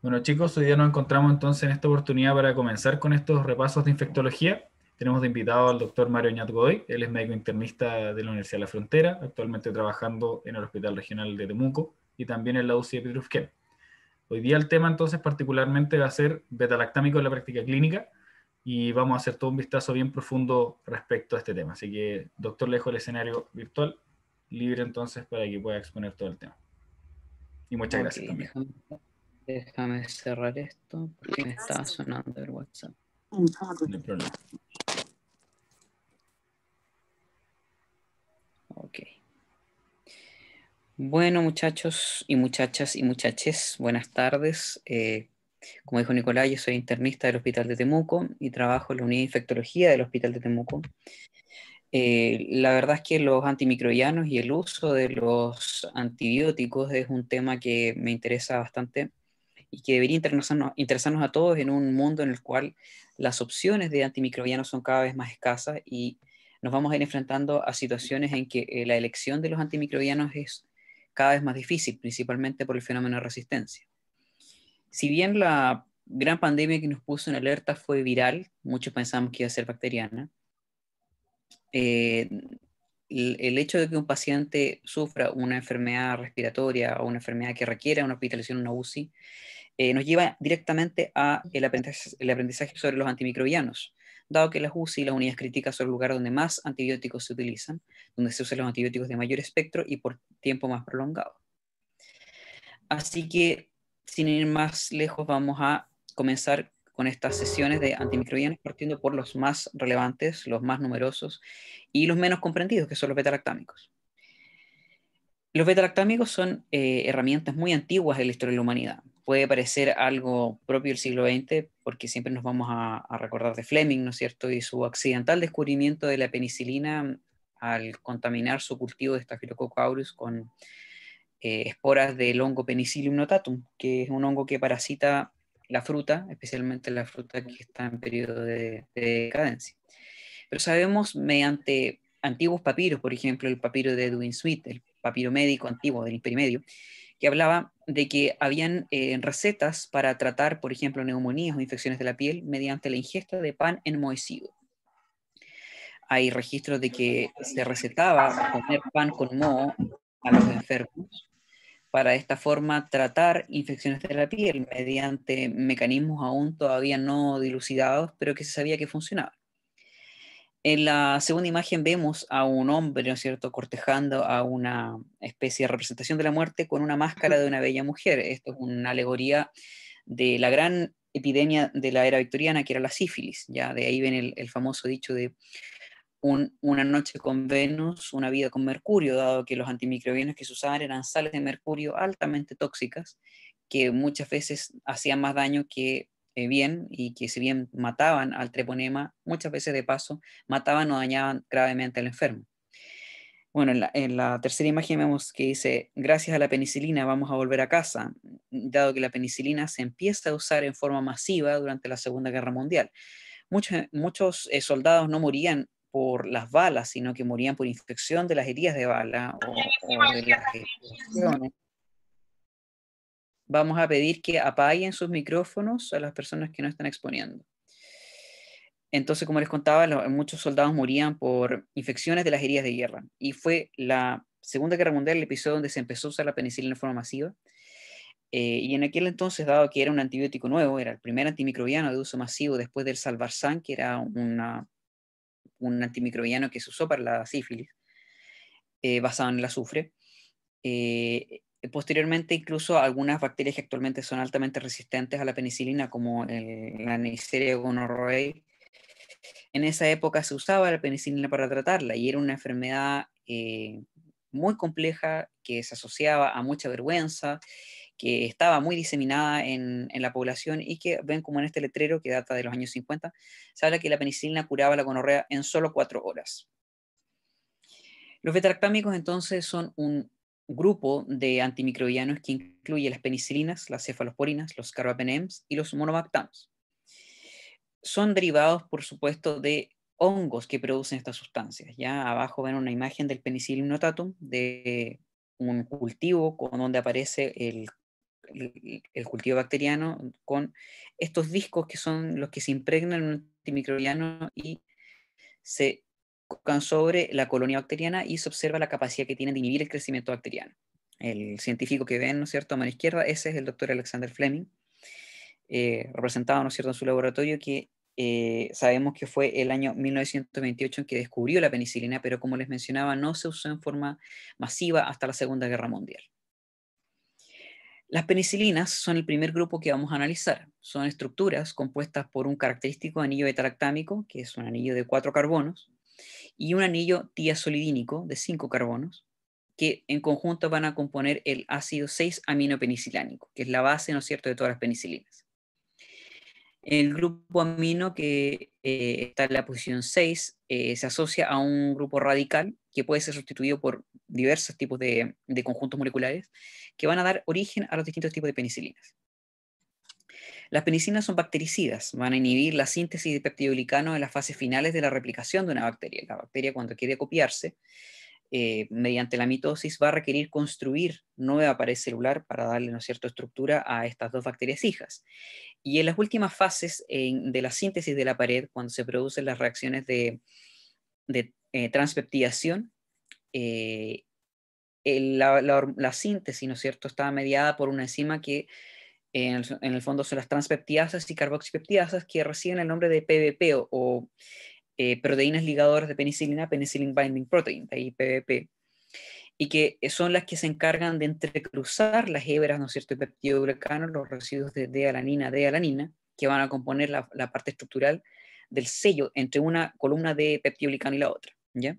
Bueno chicos, hoy día nos encontramos entonces en esta oportunidad para comenzar con estos repasos de infectología. Tenemos de invitado al doctor Mario Ñat Godoy, él es médico internista de la Universidad de la Frontera, actualmente trabajando en el Hospital Regional de Temuco y también en la UCI de Petrusquén. Hoy día el tema entonces particularmente va a ser betalactámico en la práctica clínica y vamos a hacer todo un vistazo bien profundo respecto a este tema. Así que, doctor, le dejo el escenario virtual libre entonces para que pueda exponer todo el tema. Y muchas gracias también. Déjame cerrar esto porque me estaba sonando el WhatsApp. Bueno, muchachos y muchachas y muchaches, buenas tardes. Eh, como dijo Nicolás, yo soy internista del Hospital de Temuco y trabajo en la unidad de infectología del Hospital de Temuco. Eh, la verdad es que los antimicrobianos y el uso de los antibióticos es un tema que me interesa bastante y que debería interesarnos, interesarnos a todos en un mundo en el cual las opciones de antimicrobianos son cada vez más escasas y nos vamos a ir enfrentando a situaciones en que eh, la elección de los antimicrobianos es cada vez más difícil, principalmente por el fenómeno de resistencia. Si bien la gran pandemia que nos puso en alerta fue viral, muchos pensamos que iba a ser bacteriana, eh, el, hecho de que un paciente sufra una enfermedad respiratoria o una enfermedad que requiera una hospitalización en una UCI eh, nos lleva directamente al aprendizaje, sobre los antimicrobianos, dado que las UCI y las unidades críticas son el lugar donde más antibióticos se utilizan, donde se usan los antibióticos de mayor espectro y por tiempo más prolongado. Así que, sin ir más lejos, vamos a comenzar con estas sesiones de antimicrobianos, partiendo por los más relevantes, los más numerosos y los menos comprendidos, que son los betalactámicos. Los betalactámicos son eh, herramientas muy antiguas en la historia de la humanidad puede parecer algo propio del siglo XX, porque siempre nos vamos a, recordar de Fleming, ¿no es cierto? Y su accidental descubrimiento de la penicilina al contaminar su cultivo de Staphylococcus aureus con eh, esporas del hongo Penicillium notatum, que es un hongo que parasita la fruta, especialmente la fruta que está en periodo de, de decadencia. Pero sabemos mediante antiguos papiros, por ejemplo, el papiro de Edwin Sweet, el papiro médico antiguo del Imperio Medio, que hablaba de que habían eh, recetas para tratar, por ejemplo, neumonías o infecciones de la piel mediante la ingesta de pan enmohecido. Hay registros de que se recetaba comer pan con moho a los enfermos para de esta forma tratar infecciones de la piel mediante mecanismos aún todavía no dilucidados, pero que se sabía que funcionaban. En la segunda imagen vemos a un hombre, ¿no es cierto?, cortejando a una especie de representación de la muerte con una máscara de una bella mujer. Esto es una alegoría de la gran epidemia de la era victoriana, que era la sífilis. Ya de ahí viene el, famoso dicho de una noche con Venus, una vida con Mercurio, dado que los antimicrobianos que se usaban eran sales de mercurio altamente tóxicas, que muchas veces hacían más daño que eh, bien y que si bien mataban al treponema, muchas veces de paso mataban o dañaban gravemente al enfermo. Bueno, en la, tercera imagen vemos que dice, gracias a la penicilina vamos a volver a casa, dado que la penicilina se empieza a usar en forma masiva durante la Segunda Guerra Mundial. Eh, muchos, muchos eh, soldados no morían por las balas, sino que morían por infección de las heridas de bala o, de las vamos a pedir que apaguen sus micrófonos a las personas que no están exponiendo. Entonces, como les contaba, muchos soldados morían por infecciones de las heridas de guerra. Y fue la Segunda Guerra Mundial el episodio donde se empezó a usar la penicilina de forma masiva. Eh, y en aquel entonces, dado que era un antibiótico nuevo, era el primer antimicrobiano de uso masivo después del salvarsan, que era una, un antimicrobiano que se usó para la sífilis, eh, basado en el azufre, eh, eh, posteriormente, incluso algunas bacterias que actualmente son altamente resistentes a la penicilina, como la Neisseria gonorrhoeae, en esa época se usaba la penicilina para tratarla y era una enfermedad eh, muy compleja que se asociaba a mucha vergüenza, que estaba muy diseminada en, la población y que ven como en este letrero que data de los años 50, se habla que la penicilina curaba la gonorrea en solo cuatro horas. Los betalactámicos entonces son un grupo de antimicrobianos que incluye las penicilinas, las cefalosporinas, los carbapenems y los monobactanos. Son derivados, por supuesto, de hongos que producen estas sustancias. Ya abajo ven una imagen del penicilinotatum de un cultivo con donde aparece el, el, cultivo bacteriano con estos discos que son los que se impregnan en un antimicrobiano y se sobre la colonia bacteriana y se observa la capacidad que tienen de inhibir el crecimiento bacteriano. El científico que ven, ¿no es cierto?, a mano izquierda, ese es el doctor Alexander Fleming, eh, representado, ¿no es cierto?, en su laboratorio, que eh, sabemos que fue el año 1928 en que descubrió la penicilina, pero como les mencionaba, no se usó en forma masiva hasta la Segunda Guerra Mundial. Las penicilinas son el primer grupo que vamos a analizar. Son estructuras compuestas por un característico anillo lactámico que es un anillo de cuatro carbonos, y un anillo tiazolidínico de 5 carbonos, que en conjunto van a componer el ácido 6-aminopenicilánico, que es la base, ¿no es cierto?, de todas las penicilinas. El grupo amino que eh, está en la posición 6 eh, se asocia a un grupo radical que puede ser sustituido por diversos tipos de conjuntos moleculares que van a dar origen a los distintos tipos de penicilinas. Las penicinas son bactericidas, van a inhibir la síntesis de peptidoglicano en las fases finales de la replicación de una bacteria. La bacteria cuando quiere copiarse, eh, mediante la mitosis, va a requerir construir nueva pared celular para darle una cierta estructura a estas dos bacterias hijas. Y en las últimas fases de la síntesis de la pared, cuando se producen las reacciones de, de eh, transpeptidación, eh, la, síntesis, ¿no cierto?, está mediada por una enzima que en el, fondo son las transpeptiasas y carboxipeptiasas que reciben el nombre de PVP o, eh, proteínas ligadoras de penicilina, penicillin binding protein, ahí PBP, y que son las que se encargan de entrecruzar las hebras, ¿no es cierto?, de los residuos de alanina de alanina que van a componer la, parte estructural del sello entre una columna de peptidoglicano y la otra, ¿ya?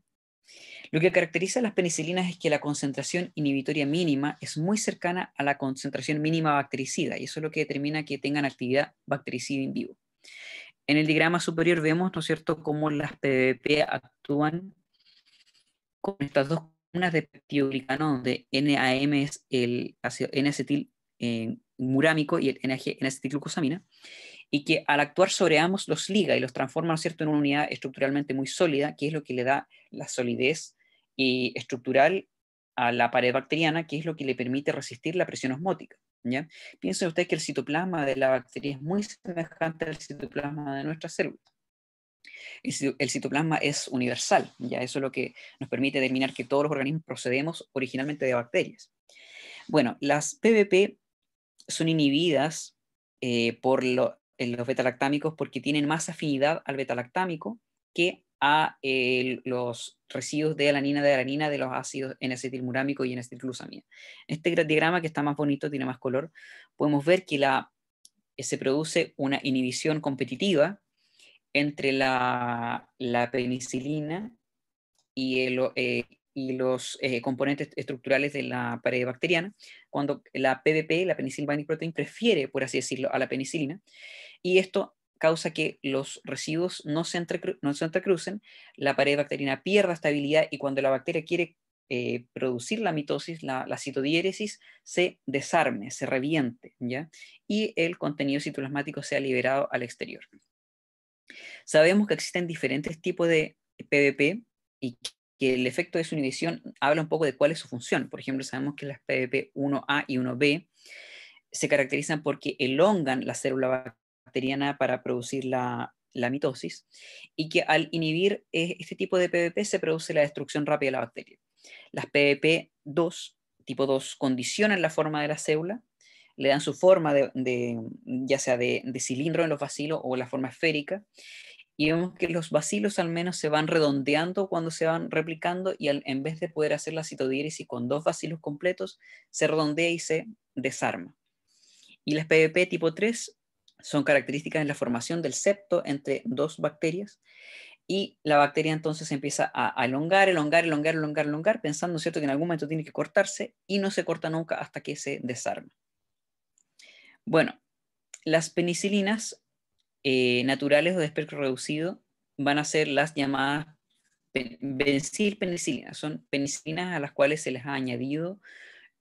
Lo que caracteriza a las penicilinas es que la concentración inhibitoria mínima es muy cercana a la concentración mínima bactericida y eso es lo que determina que tengan actividad bactericida in vivo. En el diagrama superior vemos, ¿no es cierto?, cómo las PDP actúan con estas dos columnas de peptidoglicano, donde NAM es el N-acetil murámico y el N-acetilglucosamina, y que al actuar sobre ambos los liga y los transforma cierto? en una unidad estructuralmente muy sólida, que es lo que le da la solidez y estructural a la pared bacteriana, que es lo que le permite resistir la presión osmótica. Piensen ustedes que el citoplasma de la bacteria es muy semejante al citoplasma de nuestra célula. El, citoplasma es universal, ya eso es lo que nos permite determinar que todos los organismos procedemos originalmente de bacterias. Bueno, las PVP son inhibidas eh, por los los lactámicos porque tienen más afinidad al beta-lactámico que a los residuos de alanina de alanina de los ácidos en acetilmurámico y en acetilglusamina En este diagrama, que está más bonito, tiene más color, podemos ver que eh, se produce una inhibición competitiva entre la, penicilina y el, eh, y los eh, componentes estructurales de la pared bacteriana, cuando la PBP, la penicillin binding prefiere, por así decirlo, a la penicilina, y esto causa que los residuos no se, entrecrucen, la pared bacteriana pierda estabilidad y cuando la bacteria quiere eh, producir la mitosis, la, citodiéresis, se desarme, se reviente, ¿ya? y el contenido citoplasmático sea liberado al exterior. Sabemos que existen diferentes tipos de PBP y que el efecto de su inhibición habla un poco de cuál es su función. Por ejemplo, sabemos que las PVP 1A y 1B se caracterizan porque elongan la célula bacteriana para producir la, mitosis y que al inhibir e-, este tipo de PVP se produce la destrucción rápida de la bacteria. Las PVP 2, tipo 2, condicionan la forma de la célula, le dan su forma de, ya sea de, cilindro en los bacilos o la forma esférica y vemos que los bacilos al menos se van redondeando cuando se van replicando y en vez de poder hacer la citodiéresis con dos bacilos completos, se redondea y se desarma. Y las PVP tipo 3 son características en la formación del septo entre dos bacterias y la bacteria entonces empieza a, alongar, elongar, elongar, elongar, elongar, pensando ¿cierto? que en algún momento tiene que cortarse y no se corta nunca hasta que se desarma. Bueno, las penicilinas eh, naturales o de espectro reducido van a ser las llamadas benzil penicilinas. Son penicilinas a las cuales se les ha añadido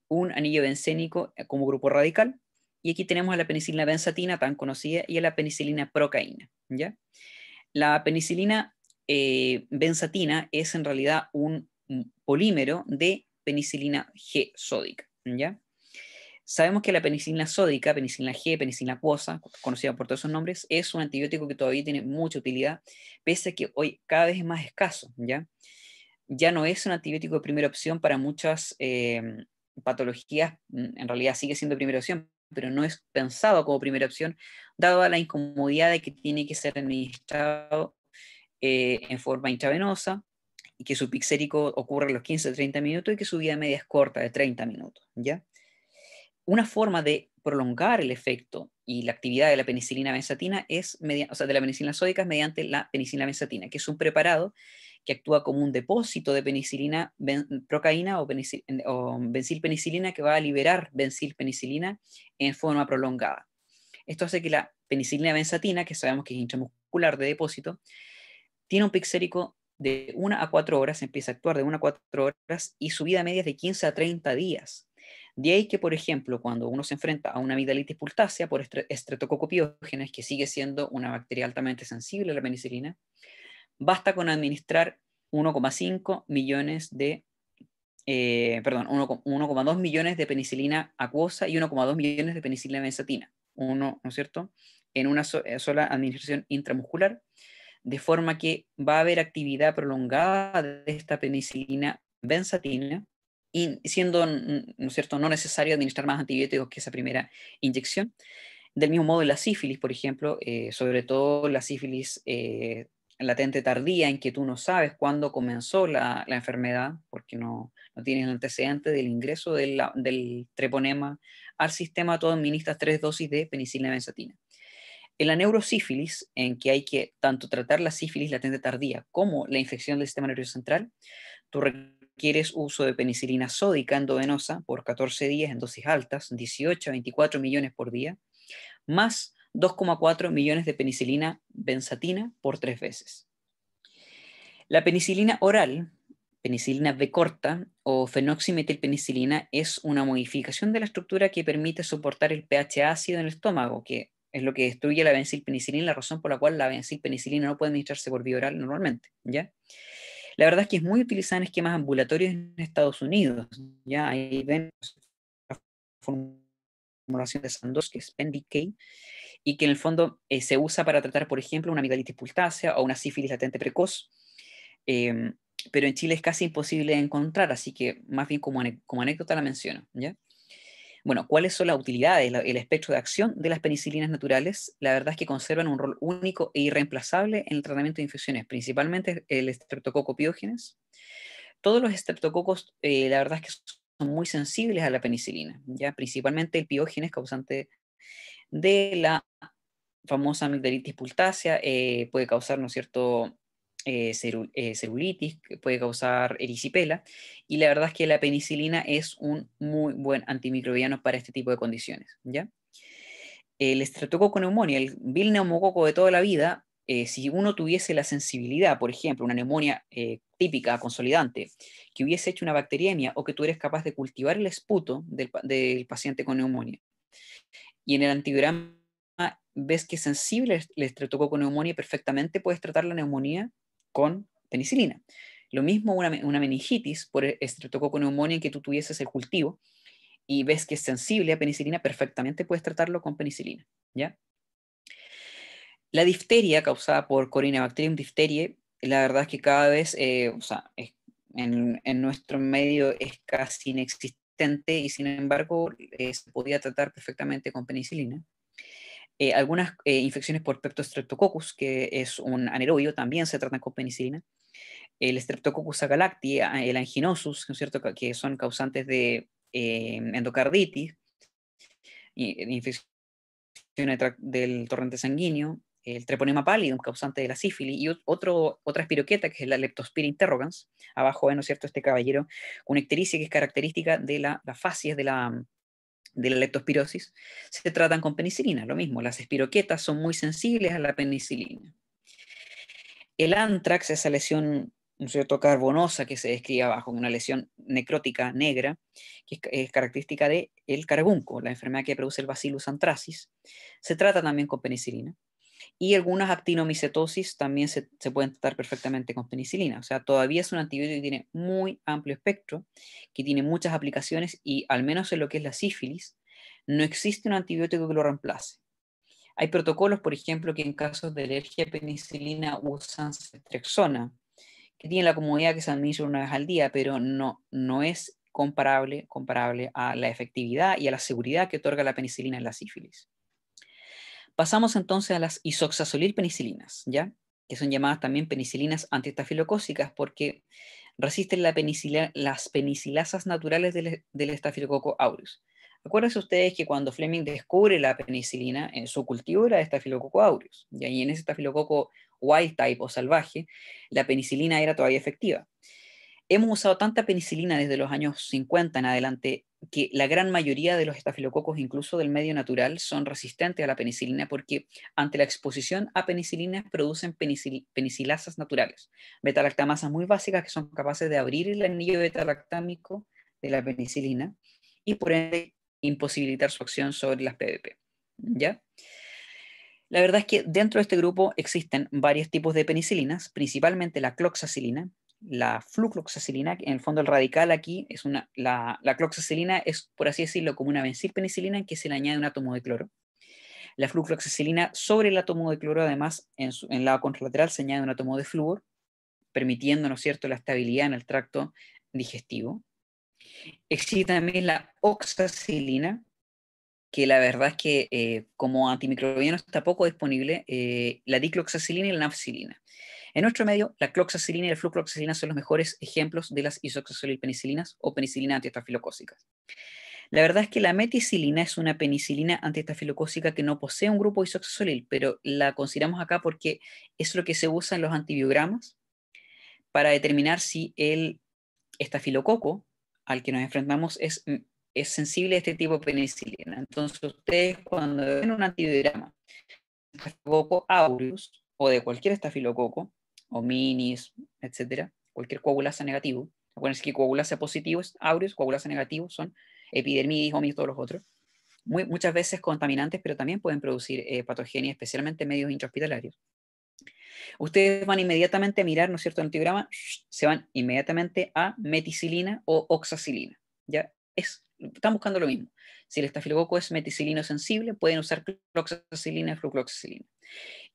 un anillo bencénico eh, como grupo radical. Y aquí tenemos a la penicilina benzatina, tan conocida, y a la penicilina procaína. ¿ya? La penicilina eh, benzatina es en realidad un mm, polímero de penicilina G sódica. ¿ya? Sabemos que la penicilina sódica, penicilina G, penicilina acuosa, conocida por todos esos nombres, es un antibiótico que todavía tiene mucha utilidad, pese a que hoy cada vez es más escaso, ¿ya? Ya no es un antibiótico de primera opción para muchas em, patologías, mm, en realidad sigue siendo primera opción, pero no es pensado como primera opción, dado a la incomodidad de que tiene que ser administrado eh, en forma intravenosa, y que su pixérico ocurre a los 15-30 minutos y que su vida media es corta de 30 minutos, ¿ya? una forma de prolongar el efecto y la actividad de la penicilina benzatina es, o sea, de la penicilina sódica mediante la penicilina benzatina, que es un preparado que actúa como un depósito de penicilina, procaína o, benzilpenicilina que va a liberar benzilpenicilina en forma prolongada. Esto hace que la penicilina benzatina, que sabemos que es intramuscular de depósito, tiene un pixérico de 1 a 4 horas, empieza a actuar de 1 a 4 horas y su vida media es de 15 a 30 días. De ahí que, por ejemplo, cuando uno se enfrenta a una amigdalitis pultácea por estreptococopiógenes, que sigue siendo una bacteria altamente sensible a la penicilina, basta con administrar 1,5 millones de, 1,2 eh, millones de penicilina acuosa y 1,2 millones de penicilina benzatina, uno, ¿no es cierto?, en una eh, sola administración intramuscular, de forma que va a haber actividad prolongada de esta penicilina benzatina, y siendo, ¿no cierto?, no necesario administrar más antibióticos que esa primera inyección. Del mismo modo, la sífilis, por ejemplo, eh, sobre todo la sífilis eh, latente tardía, en que tú no sabes cuándo comenzó la, enfermedad, porque no, no tienes el antecedente del ingreso del treponema al sistema, tú administras tres dosis de penicilina benzatina. En la neurosífilis, en que hay que tanto tratar la sífilis latente tardía como la infección del sistema nervioso central, tú requieres uso de penicilina sódica endovenosa por 14 días en dosis altas, 18 a 24 millones por día, más 2,4 millones de penicilina benzatina por tres veces. La penicilina oral, penicilina B corta o fenoximetilpenicilina, es una modificación de la estructura que permite soportar el pH ácido en el estómago, que es lo que destruye la benzilpenicilina, la razón por la cual la benzilpenicilina no puede administrarse por vía oral normalmente. ¿ya? La verdad es que es muy utilizada en esquemas ambulatorios en Estados Unidos. Ya ahí ven la formulación de Sandos que es PENDK, y que en el fondo eh, se usa para tratar, por ejemplo, una amigdalitis pultácea o una sífilis latente precoz. Em, pero en Chile es casi imposible de encontrar, así que más bien como, como anécdota la menciono. ¿ya? Bueno, ¿cuáles son las utilidades, el espectro de acción de las penicilinas naturales? La verdad es que conservan un rol único e irreemplazable en el tratamiento de infecciones, principalmente el estreptococo piógenes. Todos los estreptococos, eh, la verdad es que son muy sensibles a la penicilina, ¿ya? principalmente el piógenes causante de la famosa amigdalitis pultácea, eh, puede causar, ¿no es cierto?, eh, eh, celulitis, que puede causar erisipela, y la verdad es que la penicilina es un muy buen antimicrobiano para este tipo de condiciones. ¿ya? El estreptococo neumonía, el vil neumococo de toda la vida, eh, si uno tuviese la sensibilidad, por ejemplo, una neumonía típica, consolidante, que hubiese hecho una bacteriemia o que tú eres capaz de cultivar el esputo del, paciente con neumonía, y en el antibiograma ves que es sensible el estreptococo neumonía, perfectamente puedes tratar la neumonía penicilina. Lo mismo una, meningitis por e, este, neumonía en que tú tuvieses el cultivo y ves que es sensible a penicilina, perfectamente puedes tratarlo con penicilina, ¿ya? La difteria causada por Corynebacterium difteriae, la verdad es que cada vez, eh, en, nuestro medio es casi inexistente y sin embargo eh, se podía tratar perfectamente con penicilina. Eh, algunas eh, infecciones por Peptostreptococcus, que es un anaerobio, también se tratan con penicilina. El Streptococcus agalacti, el anginosus, ¿no es cierto? que son causantes de eh, endocarditis, infección del torrente sanguíneo, el treponema pálido, causante de la sífilis, y otro, otra espiroqueta, que es la Leptospira interrogans. Abajo, ¿no es cierto?, este caballero una ictericia, que es característica de la, las fascias de la, de la leptospirosis se tratan con penicilina, lo mismo, las espiroquetas son muy sensibles a la penicilina. El antrax, esa lesión ¿no cierto? carbonosa que se describe abajo, una lesión necrótica negra, que es, característica del el la enfermedad que produce el bacillus anthracis, se trata también con penicilina. Y algunas actinomicetosis también se, pueden tratar perfectamente con penicilina. O sea, todavía es un antibiótico que tiene muy amplio espectro, que tiene muchas aplicaciones y al menos en lo que es la sífilis, no existe un antibiótico que lo reemplace. Hay protocolos, por ejemplo, que en casos de alergia a penicilina usan ceftrexona, que tiene la comodidad que se administra una vez al día, pero no, no es comparable, comparable a la efectividad y a la seguridad que otorga la penicilina en la sífilis. Pasamos entonces a las isoxazolil penicilinas, ¿ya? que son llamadas también penicilinas antiestafilocócicas porque resisten la las penicilasas naturales del, estafilococo aureus. Acuérdense ustedes que cuando Fleming descubre la penicilina, en su cultivo era estafilococo aureus, y y en ese estafilococo wild type o salvaje, la penicilina era todavía efectiva. Hemos usado tanta penicilina desde los años 50 en adelante que la gran mayoría de los estafilococos, incluso del medio natural, son resistentes a la penicilina porque ante la exposición a penicilinas producen penicilasas naturales, betalactamasas muy básicas que son capaces de abrir el anillo betalactámico de la penicilina y por ende imposibilitar su acción sobre las PVP. ¿Ya? La verdad es que dentro de este grupo existen varios tipos de penicilinas, principalmente la cloxacilina, la flucloxacilina, en el fondo el radical aquí, es una, la, la cloxacilina es, por así decirlo, como una benzilpenicilina en que se le añade un átomo de cloro. La flucloxacilina sobre el átomo de cloro, además, en, el lado la contralateral se añade un átomo de flúor, permitiendo, ¿no cierto?, la estabilidad en el tracto digestivo. Existe también la oxacilina, que la verdad es que eh, como antimicrobiano está poco disponible, eh, la dicloxacilina y la nafcilina. En nuestro medio, la cloxacilina y el flucloxacilina son los mejores ejemplos de las isoxazolil-penicilinas o penicilina antiestafilocócicas. La verdad es que la meticilina es una penicilina antiestafilocócica que no posee un grupo isoxazolil, pero la consideramos acá porque es lo que se usa en los antibiogramas para determinar si el estafilococo al que nos enfrentamos es, mm, es sensible a este tipo de penicilina. Entonces, ustedes cuando ven un antibiograma, estafilococo aureus o de cualquier estafilococo, o minis, etcétera, cualquier coagulasa negativo. Acuérdense que coagulasa positivo es aureus, coagulasa negativo son epidermidis, hominis, todos los otros. muchas veces contaminantes, pero también pueden producir eh, especialmente en medios intrahospitalarios. Ustedes van inmediatamente a mirar, ¿no es cierto?, el antigrama, se van inmediatamente a meticilina o oxacilina. Ya es están buscando lo mismo. Si el estafilococo es meticilino sensible, pueden usar cloxacilina y flucloxacilina.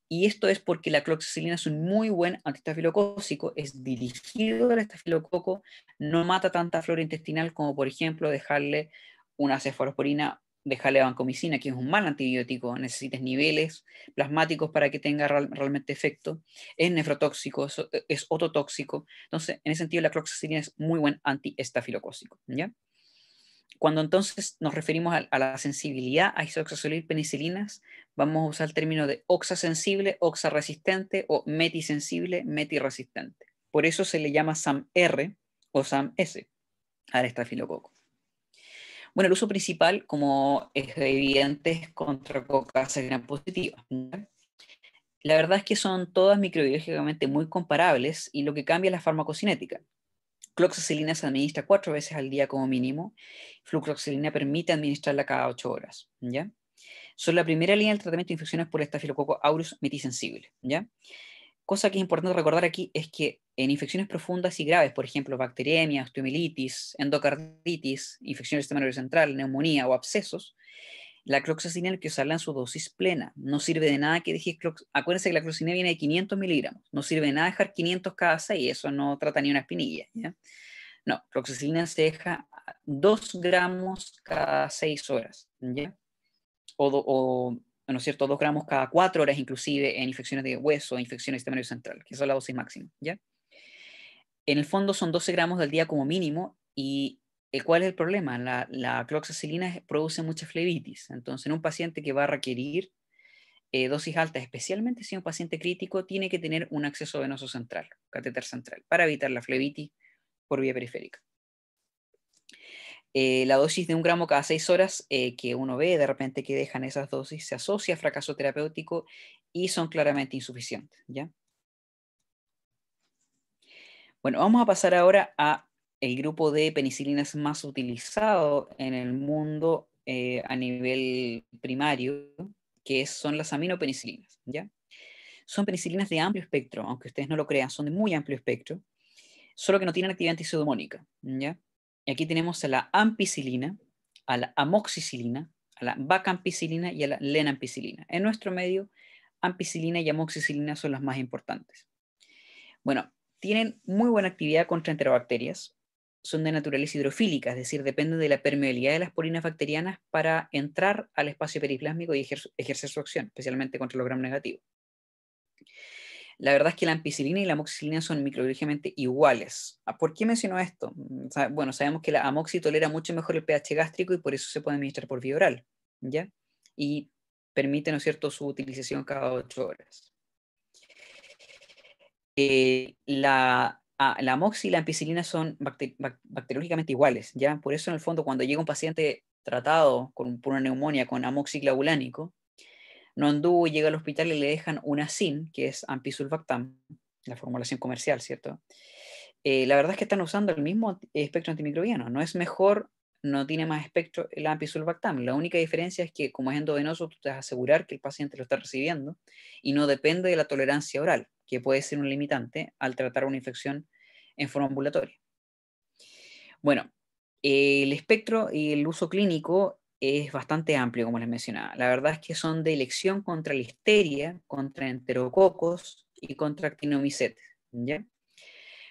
Y esto es porque la cloxacilina es un muy buen antiestafilocócico, es dirigido al estafilococo, no mata tanta flora intestinal como, por ejemplo, dejarle una cefalosporina, dejarle vancomicina, que es un mal antibiótico, necesitas niveles plasmáticos para que tenga realmente efecto, es nefrotóxico, es, ototóxico. Entonces, en ese sentido, la cloxacilina es muy buen antiestafilocócico. ¿ya? Cuando entonces nos referimos a, la sensibilidad a y penicilinas, vamos a usar el término de oxasensible, oxaresistente o metisensible, metiresistente. Por eso se le llama SAM-R o SAM-S al estafilococo. Bueno, el uso principal, como es evidente, es contra positiva. La verdad es que son todas microbiológicamente muy comparables y lo que cambia es la farmacocinética. Cloxacilina se administra cuatro veces al día como mínimo. Flucloxacilina permite administrarla cada ocho horas. ¿ya? Son la primera línea del tratamiento de infecciones por estafilococo aureus metisensible. ¿ya? Cosa que es importante recordar aquí es que en infecciones profundas y graves, por ejemplo, bacteremia, osteomilitis, endocarditis, infecciones del sistema nervioso central, neumonía o abscesos, la cloxacina hay que usarla en su dosis plena. No sirve de nada que dejes Acuérdense que la cloxacina viene de 500 miligramos. No sirve de nada dejar 500 cada 6. Eso no trata ni una espinilla. ¿ya? No, cloxacina se deja 2 gramos cada 6 horas. ¿ya? O, ¿no es cierto? 2 gramos cada 4 horas, inclusive en infecciones de hueso, infecciones de sistema central, que es la dosis máxima. ¿ya? En el fondo son 12 gramos al día como mínimo y eh, ¿Cuál es el problema? La, la cloxacilina produce mucha flebitis. Entonces, en un paciente que va a requerir eh, dosis altas, especialmente si es un paciente crítico, tiene que tener un acceso venoso central, catéter central, para evitar la flebitis por vía periférica. Eh, la dosis de un gramo cada seis horas que uno ve de repente que dejan esas dosis se asocia a fracaso terapéutico y son claramente insuficientes. ¿ya? Bueno, vamos a pasar ahora a el grupo de penicilinas más utilizado en el mundo eh, a nivel primario, que son las aminopenicilinas, ¿ya? Son penicilinas de amplio espectro, aunque ustedes no lo crean, son de muy amplio espectro, solo que no tienen actividad antiseudomónica, ¿ya? Y aquí tenemos a la ampicilina, a la amoxicilina, a la bacampicilina y a la lenampicilina. En nuestro medio, ampicilina y amoxicilina son las más importantes. Bueno, tienen muy buena actividad contra enterobacterias, son de naturaleza hidrofílica, es decir, dependen de la permeabilidad de las polinas bacterianas para entrar al espacio periplásmico y ejercer, su acción, especialmente contra los gram negativo. La verdad es que la ampicilina y la amoxicilina son microbiológicamente iguales. Ah, ¿Por qué menciono esto? Mm, bueno, sabemos que la amoxi tolera mucho mejor el pH gástrico y por eso se puede administrar por vía oral, ¿ya? Y permite, ¿no es cierto?, su utilización cada ocho horas. Eh, la la amoxicilina y la ampicilina son bacteriológicamente iguales, ¿ya? Por eso, en el fondo, cuando llega un paciente tratado con, por una neumonía con anduvo y llega al hospital y le dejan una SIN, que es Ampisulvactam, la formulación comercial, ¿cierto? Eh, la verdad es que están usando el mismo espectro antimicrobiano. No es mejor, no tiene más espectro el ampisulvactam. La única diferencia es que, como es endovenoso, tú te vas a asegurar que el paciente lo está recibiendo y no depende de la tolerancia oral, que puede ser un limitante al tratar una infección en forma ambulatoria. Bueno, el espectro y el uso clínico es bastante amplio, como les mencionaba. La verdad es que son de elección contra la histeria, contra enterococos y contra actinomicetes.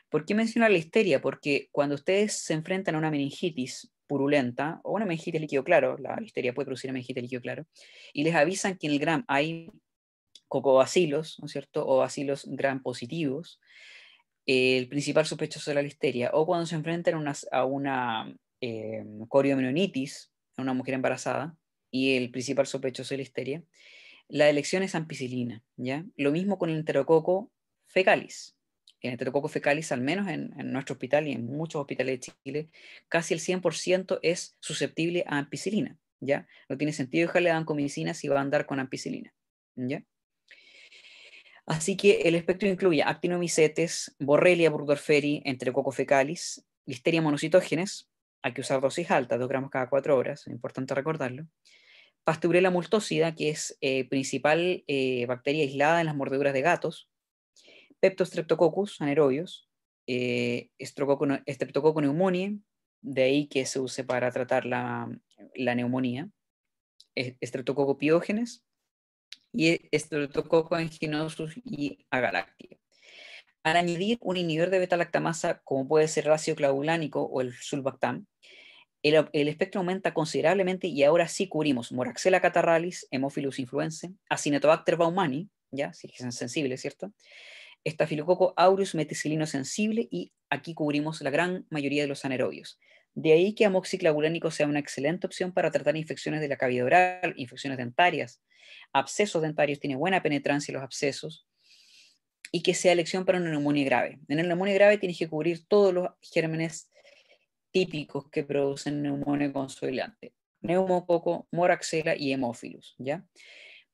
¿Por qué mencionar la histeria? Porque cuando ustedes se enfrentan a una meningitis purulenta o una meningitis líquido claro, la histeria puede producir una meningitis líquido claro, y les avisan que en el gram hay cocobacilos, ¿no es cierto? O bacilos gram positivos, el principal sospechoso de la listeria, o cuando se enfrentan a una eh, em, coriomenonitis, a una mujer embarazada, y el principal sospechoso de la listeria, la elección es ampicilina, ¿ya? Lo mismo con el enterococo fecalis. El enterococo fecalis, al menos en, nuestro hospital y en muchos hospitales de Chile, casi el 100% es susceptible a ampicilina, ¿ya? No tiene sentido dejarle a medicinas si va a andar con ampicilina, ¿ya? Así que el espectro incluye actinomicetes, borrelia burgdorferi, fecalis, listeria monocitógenes, hay que usar dosis altas, 2 gramos cada 4 horas, es importante recordarlo, pasturela multosida, que es eh, principal eh, bacteria aislada en las mordeduras de gatos, peptostreptococcus anaerobios, eh, pneumoniae, de ahí que se use para tratar la, neumonía, estreptococo piógenes, y estreptococo anginosus y agaractia. Al añadir un inhibidor de beta-lactamasa, como puede ser el ácido clavulánico o el sulbactam, el, espectro aumenta considerablemente y ahora sí cubrimos Moraxella catarralis, Hemophilus influenzae, Acinetobacter baumani, ya, si es sensible, ¿cierto? Estafilococo aureus meticilino sensible y aquí cubrimos la gran mayoría de los anaerobios. De ahí que amoxiclavulánico sea una excelente opción para tratar infecciones de la cavidad oral, infecciones dentarias, abscesos dentarios, tiene buena penetrancia en los abscesos, y que sea elección para una neumonía grave. En el neumonía grave tienes que cubrir todos los gérmenes típicos que producen neumonía consolidante. Neumococo, moraxela y hemófilus, ¿ya?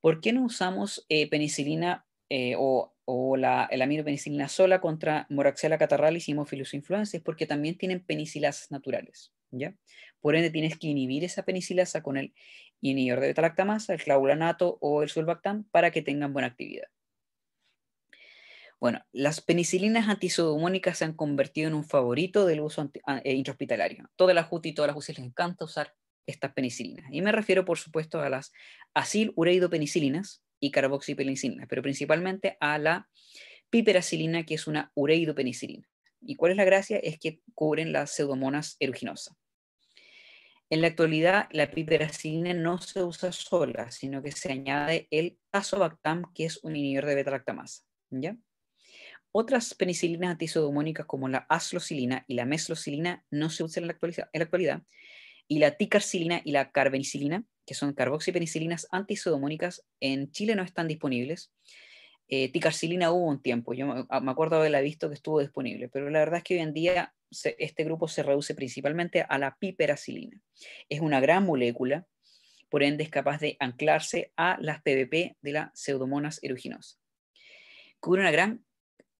¿Por qué no usamos eh, penicilina eh, o, la, el amino penicilina sola contra moraxela catarralis y Hemophilus influences porque también tienen penicilasas naturales, ¿ya? Por ende, tienes que inhibir esa penicilasa con el y de beta el clavulanato o el sulbactam para que tengan buena actividad. Bueno, las penicilinas antisodomónicas se han convertido en un favorito del uso ah, eh, intrahospitalario. Todas las JUTI y todas las UCI les encanta usar estas penicilinas. Y me refiero, por supuesto, a las acil y carboxipenicilinas, pero principalmente a la piperacilina, que es una ureidopenicilina. ¿Y cuál es la gracia? Es que cubren las pseudomonas aeruginosa. En la actualidad, la piperacilina no se usa sola, sino que se añade el tazobactam, que es un inhibidor de beta-lactamasa. ¿ya? Otras penicilinas antisodomónicas como la aslocilina y la meslocilina no se usan en la, actualidad, en la actualidad y la ticarcilina y la carbenicilina, que son carboxipenicilinas antisodomónicas, en Chile no están disponibles. Eh, ticarcilina hubo un tiempo, yo me ah, acuerdo de haberla visto que estuvo disponible, pero la verdad es que hoy en día este grupo se reduce principalmente a la piperacilina. Es una gran molécula, por ende es capaz de anclarse a las PVP de la pseudomonas aeruginosa. Cubre una gran,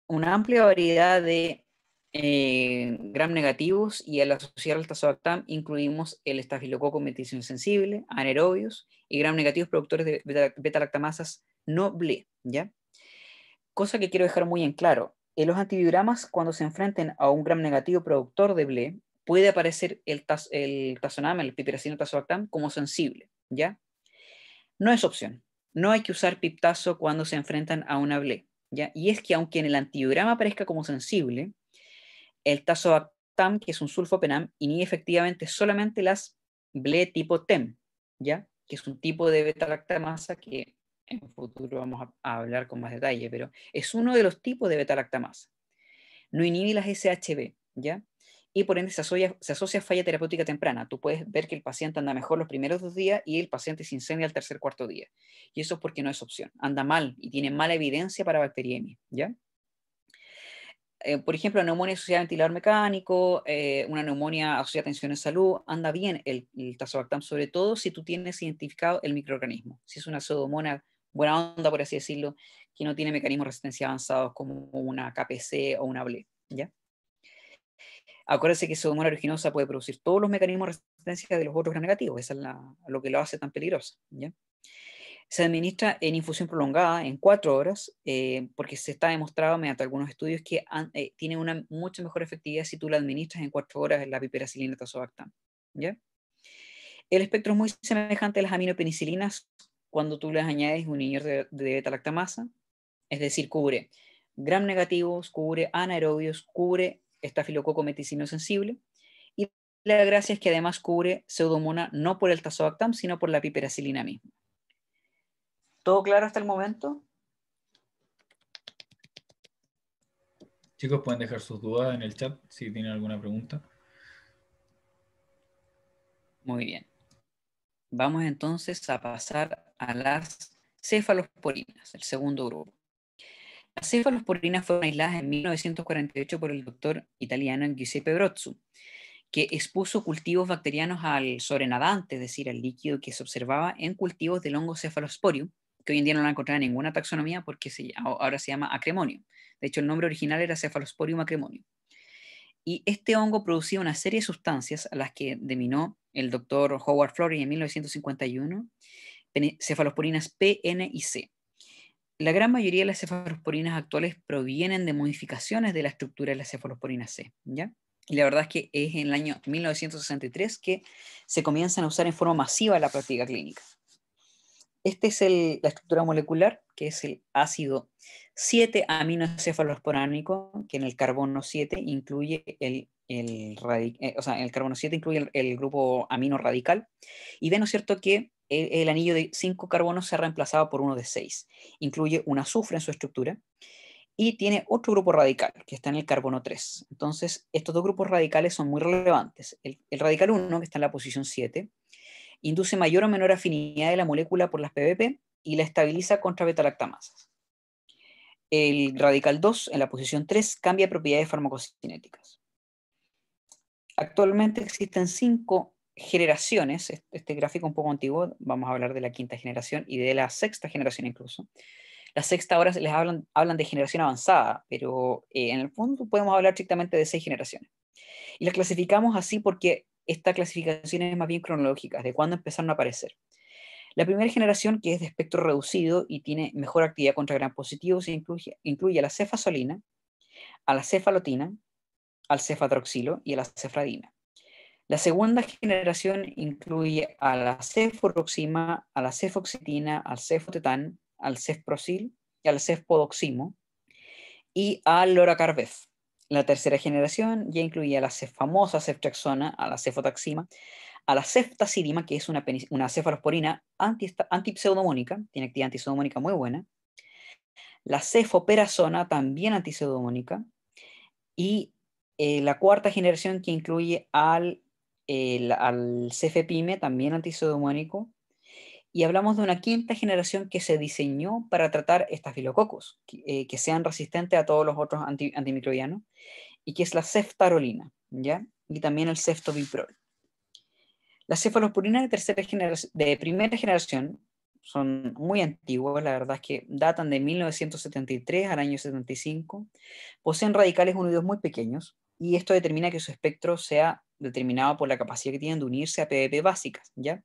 una amplia variedad de eh, gram negativos y al asociar al tazobactam incluimos el estafilococo metición sensible, anaerobios y gram negativos productores de beta-lactamasas noble, ¿ya? cosa que quiero dejar muy en claro. En los antibiogramas, cuando se enfrenten a un gram negativo productor de BLE, puede aparecer el, Tasonam, el tazonam, el piperacino tazobactam, como sensible, ¿ya? No es opción. No hay que usar piptazo cuando se enfrentan a una BLE, ¿ya? Y es que aunque en el antibiograma aparezca como sensible, el tazobactam, que es un sulfopenam, inhibe efectivamente solamente las BLE tipo TEM, ¿ya? Que es un tipo de beta-lactamasa que en el futuro vamos a, hablar con más detalle, pero es uno de los tipos de beta-lactamasa. No inhibe las SHB, ¿ya? Y por ende se asocia, a falla terapéutica temprana. Tú puedes ver que el paciente anda mejor los primeros dos días y el paciente se incendia al tercer cuarto día. Y eso es porque no es opción. Anda mal y tiene mala evidencia para bacteriemia, ¿ya? Eh, por ejemplo, neumonía asociada a ventilador mecánico, eh, una neumonía asociada a tensión en salud, anda bien el, el tazobactam, sobre todo si tú tienes identificado el microorganismo. Si es una pseudomonas buena onda, por así decirlo, que no tiene mecanismos de resistencia avanzados como una KPC o una BLE. ¿ya? Acuérdense que su humor originosa puede producir todos los mecanismos de resistencia de los otros gran negativos, eso es lo que lo hace tan peligroso, ¿ya? Se administra en infusión prolongada, en cuatro horas, eh, porque se está demostrado mediante algunos estudios que eh, tiene una mucho mejor efectividad si tú la administras en cuatro horas en la piperacilina tazobactam. ¿ya? El espectro es muy semejante a las aminopenicilinas cuando tú les añades un inhibidor de, beta-lactamasa, es decir, cubre gram negativos, cubre anaerobios, cubre estafilococo meticino sensible. Y la gracia es que además cubre pseudomona no por el tazobactam, sino por la piperacilina misma. ¿Todo claro hasta el momento? Chicos, pueden dejar sus dudas en el chat si tienen alguna pregunta. Muy bien. Vamos entonces a pasar a las cefalosporinas, el segundo grupo. Las cefalosporinas fueron aisladas en 1948 por el doctor italiano Giuseppe Brozzu, que expuso cultivos bacterianos al sobrenadante, es decir, al líquido que se observaba en cultivos del hongo cefalosporium, que hoy en día no han encontrado en ninguna taxonomía porque ahora se llama acremonio. De hecho, el nombre original era cefalosporium acremonio. Y este hongo producía una serie de sustancias a las que denominó el doctor Howard Florey en 1951 cefalosporinas P, N y C. La gran mayoría de las cefalosporinas actuales provienen de modificaciones de la estructura de la cefalosporina C. ¿ya? Y la verdad es que es en el año 1963 que se comienzan a usar en forma masiva en la práctica clínica. Esta es la estructura molecular, que es el ácido 7-aminocefalosporánico, que en el carbono 7 incluye el, el, eh, carbono 7 incluye el, grupo amino radical. Y ven, ¿no es cierto?, que el, anillo de 5 carbonos se ha reemplazado por uno de seis. Incluye un azufre en su estructura y tiene otro grupo radical que está en el carbono 3. Entonces, estos dos grupos radicales son muy relevantes. El, radical 1, que está en la posición 7, induce mayor o menor afinidad de la molécula por las PBP y la estabiliza contra beta betalactamasas. El radical 2, en la posición 3, cambia propiedades farmacocinéticas. Actualmente existen cinco generaciones, este gráfico un poco antiguo, vamos a hablar de la quinta generación y de la sexta generación incluso. La sexta ahora les hablan, hablan de generación avanzada, pero eh, en el fondo podemos hablar estrictamente de seis generaciones. Y las clasificamos así porque esta clasificación es más bien cronológica, de cuándo empezaron a aparecer. La primera generación, que es de espectro reducido y tiene mejor actividad contra gran positivos, incluye, incluye a la cefasolina, a la cefalotina, al cefatroxilo y a la cefradina. La segunda generación incluye a la cefuroxima, a la cefoxitina, al cefotetán, al cefprocil y al cefpodoximo y al loracarbef. La tercera generación ya incluye a la famosa ceftraxona, a la cefotaxima, a la ceftacidima, que es una, cefarosporina cefalosporina anti antipseudomónica, tiene actividad antipseudomónica muy buena, la cefoperazona, también antipseudomónica, y eh, la cuarta generación que incluye al al CFPyme, también antisodomónico, y hablamos de una quinta generación que se diseñó para tratar estas filococos, que eh, sean resistentes a todos los otros antimicrobianos, y que es la ceftarolina, ¿ya? Y también el ceftobiprol. Las cefalosporinas de, tercera de primera generación son muy antiguas, la verdad es que datan de 1973 al año 75, poseen radicales unidos muy pequeños, y esto determina que su espectro sea determinado por la capacidad que tienen de unirse a PVP básicas, ¿ya?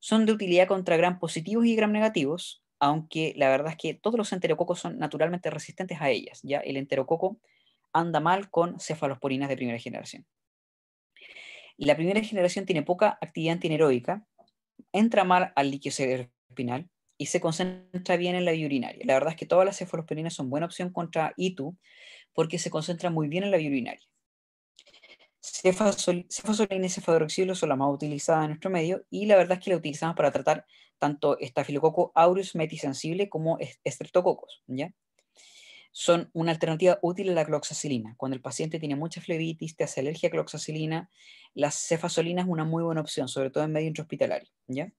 Son de utilidad contra gram positivos y gram negativos, aunque la verdad es que todos los enterococos son naturalmente resistentes a ellas, ¿ya? El enterococo anda mal con cefalosporinas de primera generación. La primera generación tiene poca actividad antineroica, entra mal al líquido cerebroespinal y se concentra bien en la vía urinaria. La verdad es que todas las cefalosporinas son buena opción contra ITU porque se concentra muy bien en la vía urinaria cefasolina y cefadroxilo son las más utilizadas en nuestro medio y la verdad es que la utilizamos para tratar tanto estafilococo aureus metisensible como estreptococos. ¿ya? Son una alternativa útil a la cloxacilina. Cuando el paciente tiene mucha flebitis, te hace alergia a cloxacilina, la cefasolina es una muy buena opción, sobre todo en medio intrahospitalario. ¿ya?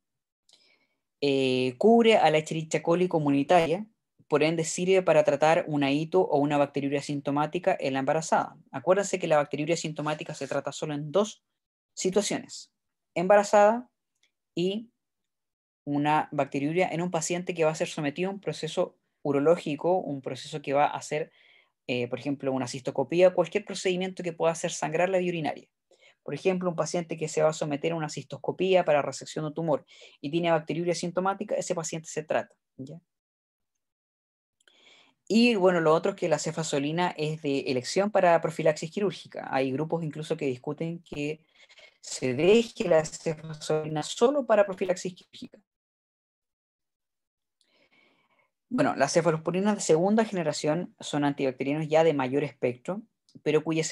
Eh, cubre a la Escherichia coli comunitaria, por ende sirve para tratar una hito o una bacteriuria sintomática en la embarazada. Acuérdense que la bacteriuria sintomática se trata solo en dos situaciones, embarazada y una bacteriuria en un paciente que va a ser sometido a un proceso urológico, un proceso que va a hacer, eh, por ejemplo, una o cualquier procedimiento que pueda hacer sangrar la vía urinaria. Por ejemplo, un paciente que se va a someter a una cistoscopía para resección de tumor y tiene bacteriuria sintomática, ese paciente se trata. ¿ya? Y bueno, lo otro que la cefasolina es de elección para profilaxis quirúrgica. Hay grupos incluso que discuten que se deje la cefasolina solo para profilaxis quirúrgica. Bueno, las cefalosporinas de segunda generación son antibacterianos ya de mayor espectro, pero cuya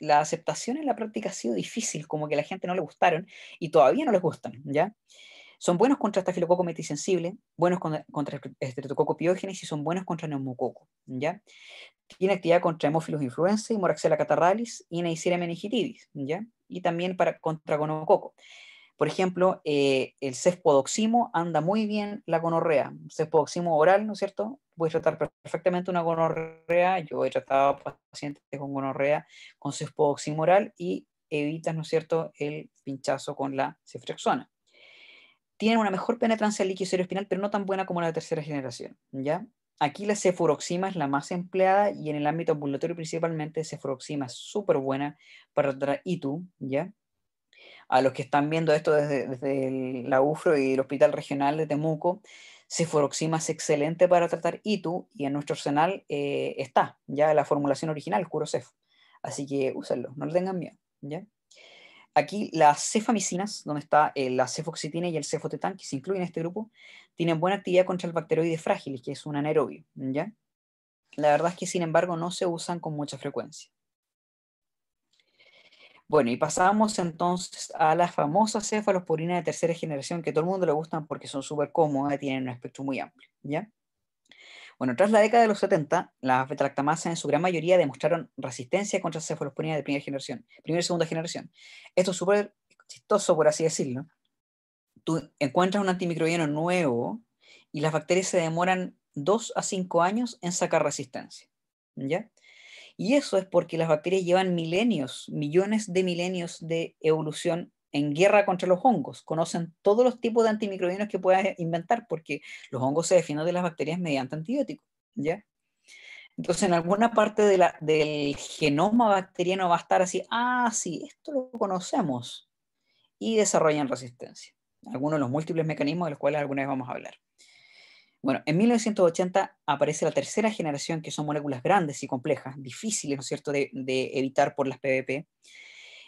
la aceptación en la práctica ha sido difícil, como que a la gente no le gustaron y todavía no les gustan, ¿ya? Son buenos contra estafilococo metisensible, buenos contra, estreptococo y son buenos contra neumococo. ¿ya? Tiene actividad contra hemófilos influenza y moraxella catarralis y neisseria meningitidis. ¿ya? Y también para, contra gonococo. Por ejemplo, eh, el cefpodoximo anda muy bien la gonorrea. Cefpodoximo oral, ¿no es cierto? Puedes tratar perfectamente una gonorrea. Yo he tratado pacientes con gonorrea con cefpodoximo oral y evitas, ¿no es cierto?, el pinchazo con la cefrexona tienen una mejor penetrancia al líquido cerebroespinal, pero no tan buena como la de tercera generación, ¿ya? Aquí la cefuroxima es la más empleada y en el ámbito ambulatorio principalmente cefuroxima es súper buena para tratar ITU, ¿ya? A los que están viendo esto desde, el, la UFRO y el Hospital Regional de Temuco, cefuroxima es excelente para tratar ITU y en nuestro arsenal eh, está ya la formulación original, Curocef. Así que úsenlo, no le tengan miedo, ¿ya? Aquí las cefamicinas, donde está eh, la cefoxitina y el cefotetán, que se incluyen en este grupo, tienen buena actividad contra el bacteroide frágil, que es un anaerobio. ¿ya? La verdad es que, sin embargo, no se usan con mucha frecuencia. Bueno, y pasamos entonces a las famosas cefalosporinas de tercera generación, que a todo el mundo le gustan porque son súper cómodas y tienen un espectro muy amplio. ¿ya? Bueno, tras la década de los 70, las betalactamasas en su gran mayoría demostraron resistencia contra cefalosporinas de primera generación, primera y segunda generación. Esto es súper chistoso, por así decirlo. Tú encuentras un antimicrobiano nuevo y las bacterias se demoran dos a 5 años en sacar resistencia. Y eso es porque las bacterias llevan milenios, millones de milenios de evolución en guerra contra los hongos, conocen todos los tipos de antimicrobianos que puedan eh, inventar, porque los hongos se definen de las bacterias mediante antibióticos, ¿ya? Entonces, en alguna parte del genoma bacteriano va a estar así, ah, sí, esto lo conocemos, y desarrollan resistencia. Algunos de los múltiples mecanismos de los cuales alguna vez vamos a hablar. Bueno, en 1980 aparece la tercera generación, que son moléculas grandes y complejas, difíciles, ¿no es cierto?, de, de evitar por las PVP,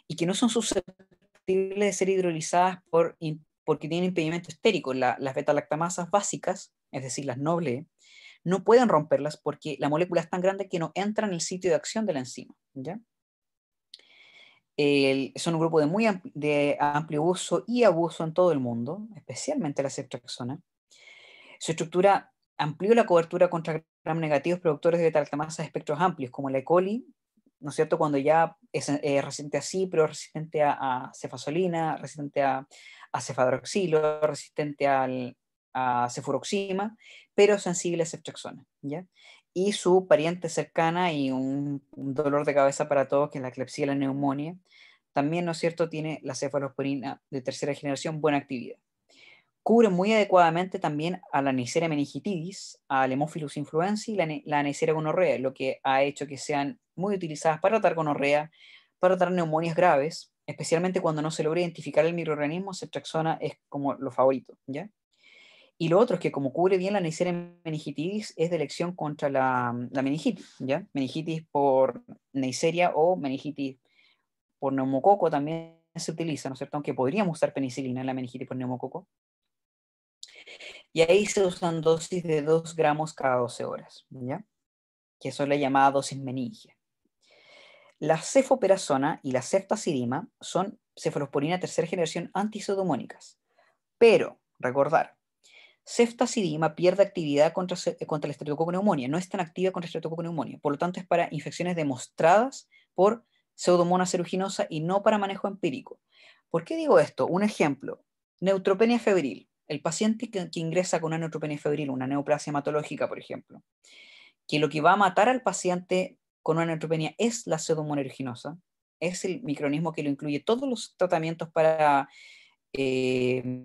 y que no son susceptibles de ser hidrolizadas porque tienen impedimento estérico. las beta-lactamasas básicas, es decir, las noble, no pueden romperlas porque la molécula es tan grande que no entra en el sitio de acción de la enzima. son un grupo de muy de amplio uso y abuso en todo el mundo, especialmente la ceftraxona. Su estructura amplió la cobertura contra gram negativos productores de beta-lactamasas de espectros amplios, como la E. coli, ¿no cierto? Cuando ya es eh, resistente a cipro, resistente a, cefasolina, resistente a, cefadroxilo, resistente al, a cefuroxima, pero sensible a ceftriaxona, ¿ya? Y su pariente cercana y un, dolor de cabeza para todos, que es la eclepsia y la neumonía, también, ¿no es cierto?, tiene la cefalosporina de tercera generación buena actividad. Cubre muy adecuadamente también a la Neisseria meningitidis, al Hemophilus influenzae y la, la Neisseria lo que ha hecho que sean muy utilizadas para tratar gonorrea, para tratar neumonías graves, especialmente cuando no se logra identificar el microorganismo, ceftraxona es como lo favorito, ¿ya? Y lo otro es que como cubre bien la Neisseria meningitis, es de elección contra la, la, meningitis, ¿ya? Meningitis por Neisseria o meningitis por neumococo también se utiliza, ¿no es cierto? Aunque podríamos usar penicilina en la meningitis por neumococo. Y ahí se usan dosis de 2 gramos cada 12 horas, ¿ya? Que son es la llamada dosis meningia. La cefoperazona y la ceftazidima son cefalosporina tercera generación antisodomónicas. Pero, recordar, ceftazidima pierde actividad contra, eh, contra la neumonía, no es tan activa contra la neumonía, por lo tanto es para infecciones demostradas por pseudomonas aeruginosa y no para manejo empírico. ¿Por qué digo esto? Un ejemplo, neutropenia febril. El paciente que, que ingresa con una neutropenia febril, una neoplasia hematológica, por ejemplo, que lo que va a matar al paciente con una neutropenia es la pseudomonerginosa, es el micronismo que lo incluye todos los tratamientos para eh,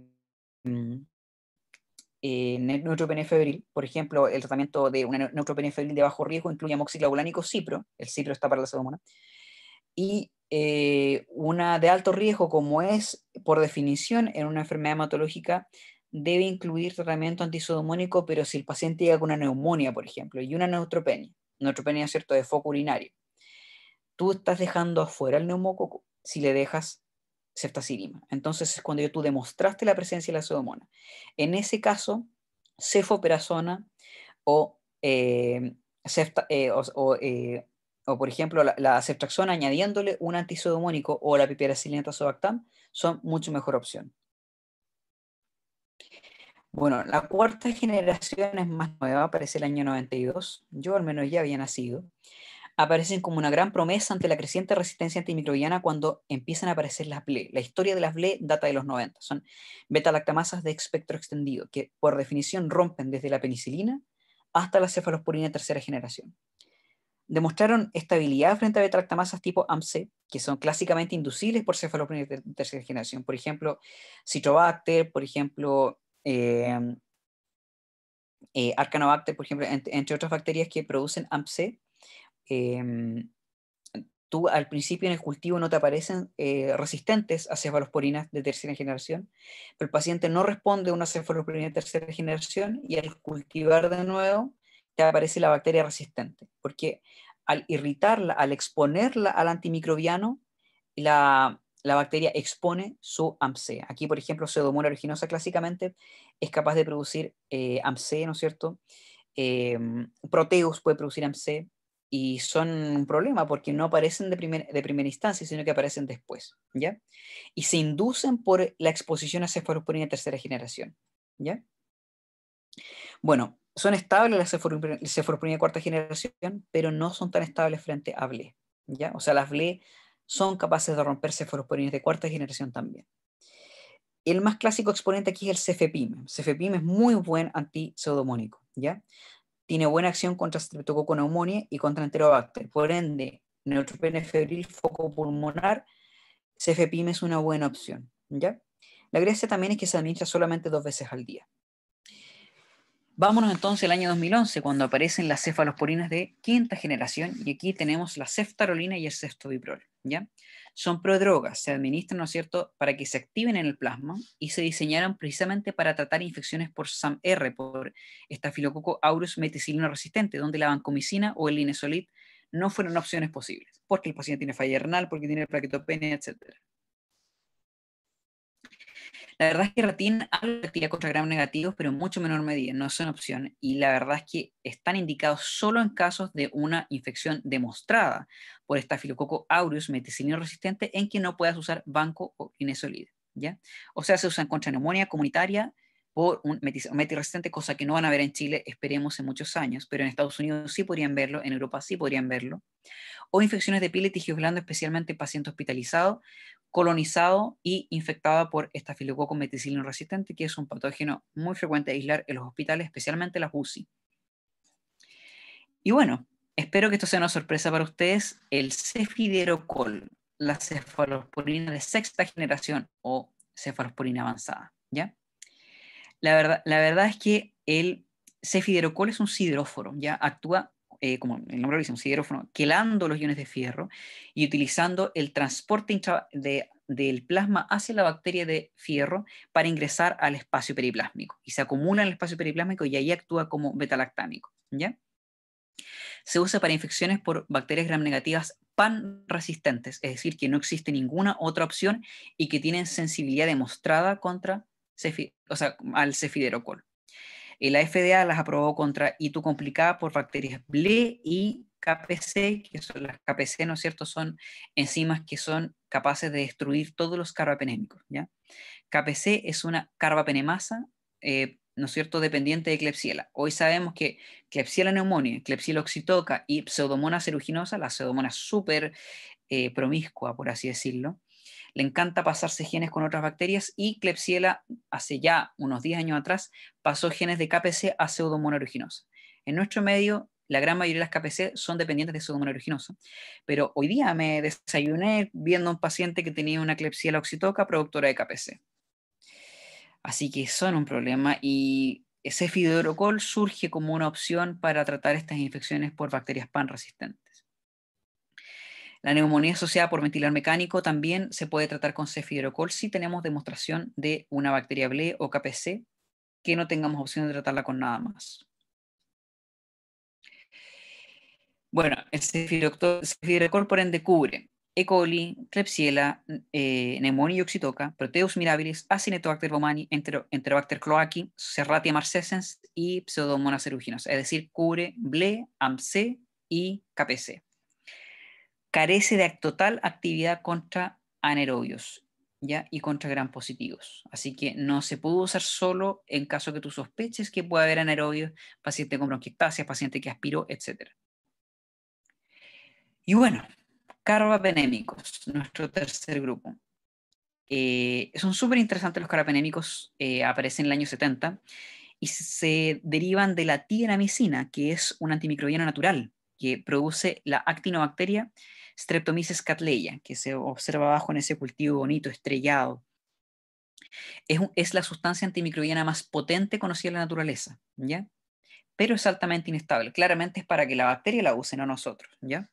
eh, neutropenia febril, por ejemplo, el tratamiento de una neutropenia febril de bajo riesgo incluye amoxiclavulánico cipro, el cipro está para la pseudomona, y eh, una de alto riesgo, como es por definición en una enfermedad hematológica, debe incluir tratamiento antisodomónico, pero si el paciente llega con una neumonía, por ejemplo, y una neutropenia, neutropenia, ¿cierto?, de foco urinario. Tú estás dejando afuera el neumococo si le dejas ceftazidima. Entonces es cuando tú demostraste la presencia de la pseudomonas. En ese caso, cefoperazona o, eh, eh, eh, o, por ejemplo la, ceftaxona ceftraxona añadiéndole un antisodomónico o la piperacilina tazobactam son mucho mejor opción. Bueno, la cuarta generación es más nueva, aparece el año 92, yo al menos ya había nacido. Aparecen como una gran promesa ante la creciente resistencia antimicrobiana cuando empiezan a aparecer las BLE. La historia de las BLE data de los 90, son beta-lactamasas de espectro extendido, que por definición rompen desde la penicilina hasta la cefalosporina de tercera generación. Demostraron estabilidad frente a beta-lactamasas tipo AMC, que son clásicamente inducibles por cefalosporina de tercera generación, por ejemplo, Citrobacter, por ejemplo, Em, eh, Arcanobacter, por ejemplo, entre otras bacterias que producen AMPC, em, tú al principio en el cultivo no te aparecen eh, resistentes a cefalosporinas de tercera generación, pero el paciente no responde a una cefalosporina de tercera generación y al cultivar de nuevo te aparece la bacteria resistente, porque al irritarla, al exponerla al antimicrobiano, la, la bacteria expone su AMC. Aquí, por ejemplo, pseudomonas aeruginosa clásicamente es capaz de producir eh, AMC, ¿no es cierto? Em, Proteus puede producir AMC y son un problema porque no aparecen de, primera instancia, sino que aparecen después, ¿ya? Y se inducen por la exposición a cefalosporina de tercera generación, ¿ya? Bueno, son estables las cefalosporina de cuarta generación, pero no son tan estables frente a BLE, ¿ya? O sea, las BLE son capaces de romper cefalosporinas de cuarta generación también. El más clásico exponente aquí es el cefepime. Cefepime es muy buen antiseudomónico, ¿ya? Tiene buena acción contra neumonía y contra enterobacter. Por ende, neutropenia febril, foco pulmonar, cefepime es una buena opción, ¿ya? La gracia también es que se administra solamente dos veces al día. Vámonos entonces al año 2011, cuando aparecen las cefalosporinas de quinta generación, y aquí tenemos la ceftarolina y el ceftobiprol. Son prodrogas, se administran, ¿no es cierto?, para que se activen en el plasma y se diseñaron precisamente para tratar infecciones por SAM-R, por estafilococo aureus meticilino resistente, donde la vancomicina o el linesolid no fueron opciones posibles, porque el paciente tiene falla renal, porque tiene plaquetopenia, etcétera. La verdad es que Ratín habla de contra gram negativos, pero en mucho menor medida, no es una opción. Y la verdad es que están indicados solo en casos de una infección demostrada por estafilococo aureus meticilino resistente en que no puedas usar banco o inesolid. ¿ya? O sea, se usan contra neumonía comunitaria por un resistente, cosa que no van a ver en Chile, esperemos, en muchos años, pero en Estados Unidos sí podrían verlo, en Europa sí podrían verlo. O infecciones de piel y tejidos blandos, especialmente en paciente hospitalizado, colonizado y infectada por estafilococo meticilino resistente, que es un patógeno muy frecuente a aislar en los hospitales, especialmente las UCI. Y bueno, espero que esto sea una sorpresa para ustedes. El cefiderocol, la cefalosporina de sexta generación o cefalosporina avanzada, ¿ya? La verdad, la verdad es que el cefiderocol es un sideróforo, ¿ya? Actúa eh, como el nombre lo dice, un siderófono, quelando los iones de fierro y utilizando el transporte del plasma hacia la bacteria de fierro para ingresar al espacio periplásmico. Y se acumula en el espacio periplásmico y ahí actúa como betalactámico. ¿ya? Se usa para infecciones por bacterias gram negativas pan resistentes, es decir, que no existe ninguna otra opción y que tienen sensibilidad demostrada contra o al cefiderocol la FDA las aprobó contra ITU complicada por bacterias BLE y KPC, que son las KPC, ¿no es cierto? Son enzimas que son capaces de destruir todos los carbapenémicos, ¿ya? KPC es una carbapenemasa, eh, ¿no es cierto?, dependiente de Klebsiella. Hoy sabemos que Klebsiella pneumoniae, Klebsiella oxitoca y Pseudomonas aeruginosa, la Pseudomonas súper eh, promiscua, por así decirlo, le encanta pasarse genes con otras bacterias y Klebsiella hace ya unos 10 años atrás pasó genes de KPC a pseudomonas aeruginosa. En nuestro medio, la gran mayoría de las KPC son dependientes de pseudomonas aeruginosa, pero hoy día me desayuné viendo a un paciente que tenía una Klebsiella oxitoca productora de KPC. Así que son un problema y ese fidorocol surge como una opción para tratar estas infecciones por bacterias panresistentes. La neumonía asociada por ventilar mecánico también se puede tratar con cefidrocol si tenemos demostración de una bacteria BLE o KPC, que no tengamos opción de tratarla con nada más. Bueno, el cefidrocol, por ende cubre E. coli, Klebsiella, eh, neumonía y oxitoca, Proteus mirabilis, Acinetobacter bomani, Enterobacter cloaci, Serratia marcescens y Pseudomonas aeruginosa. Es decir, cubre BLE, AMC y KPC carece de total actividad contra anaerobios y contra gran positivos. Así que no se puede usar solo en caso que tú sospeches que puede haber anaerobios, paciente con bronquiectasia, paciente que aspiró, etc. Y bueno, carbapenémicos, nuestro tercer grupo. Eh, son súper interesantes los carbapenémicos, eh, aparecen en el año 70 y se derivan de la tianamicina, que es un antimicrobiano natural que produce la actinobacteria Streptomyces catleya, que se observa abajo en ese cultivo bonito, estrellado. Es, la sustancia antimicrobiana más potente conocida en la naturaleza, ¿ya? Pero es altamente inestable. Claramente es para que la bacteria la use, no nosotros, ¿ya?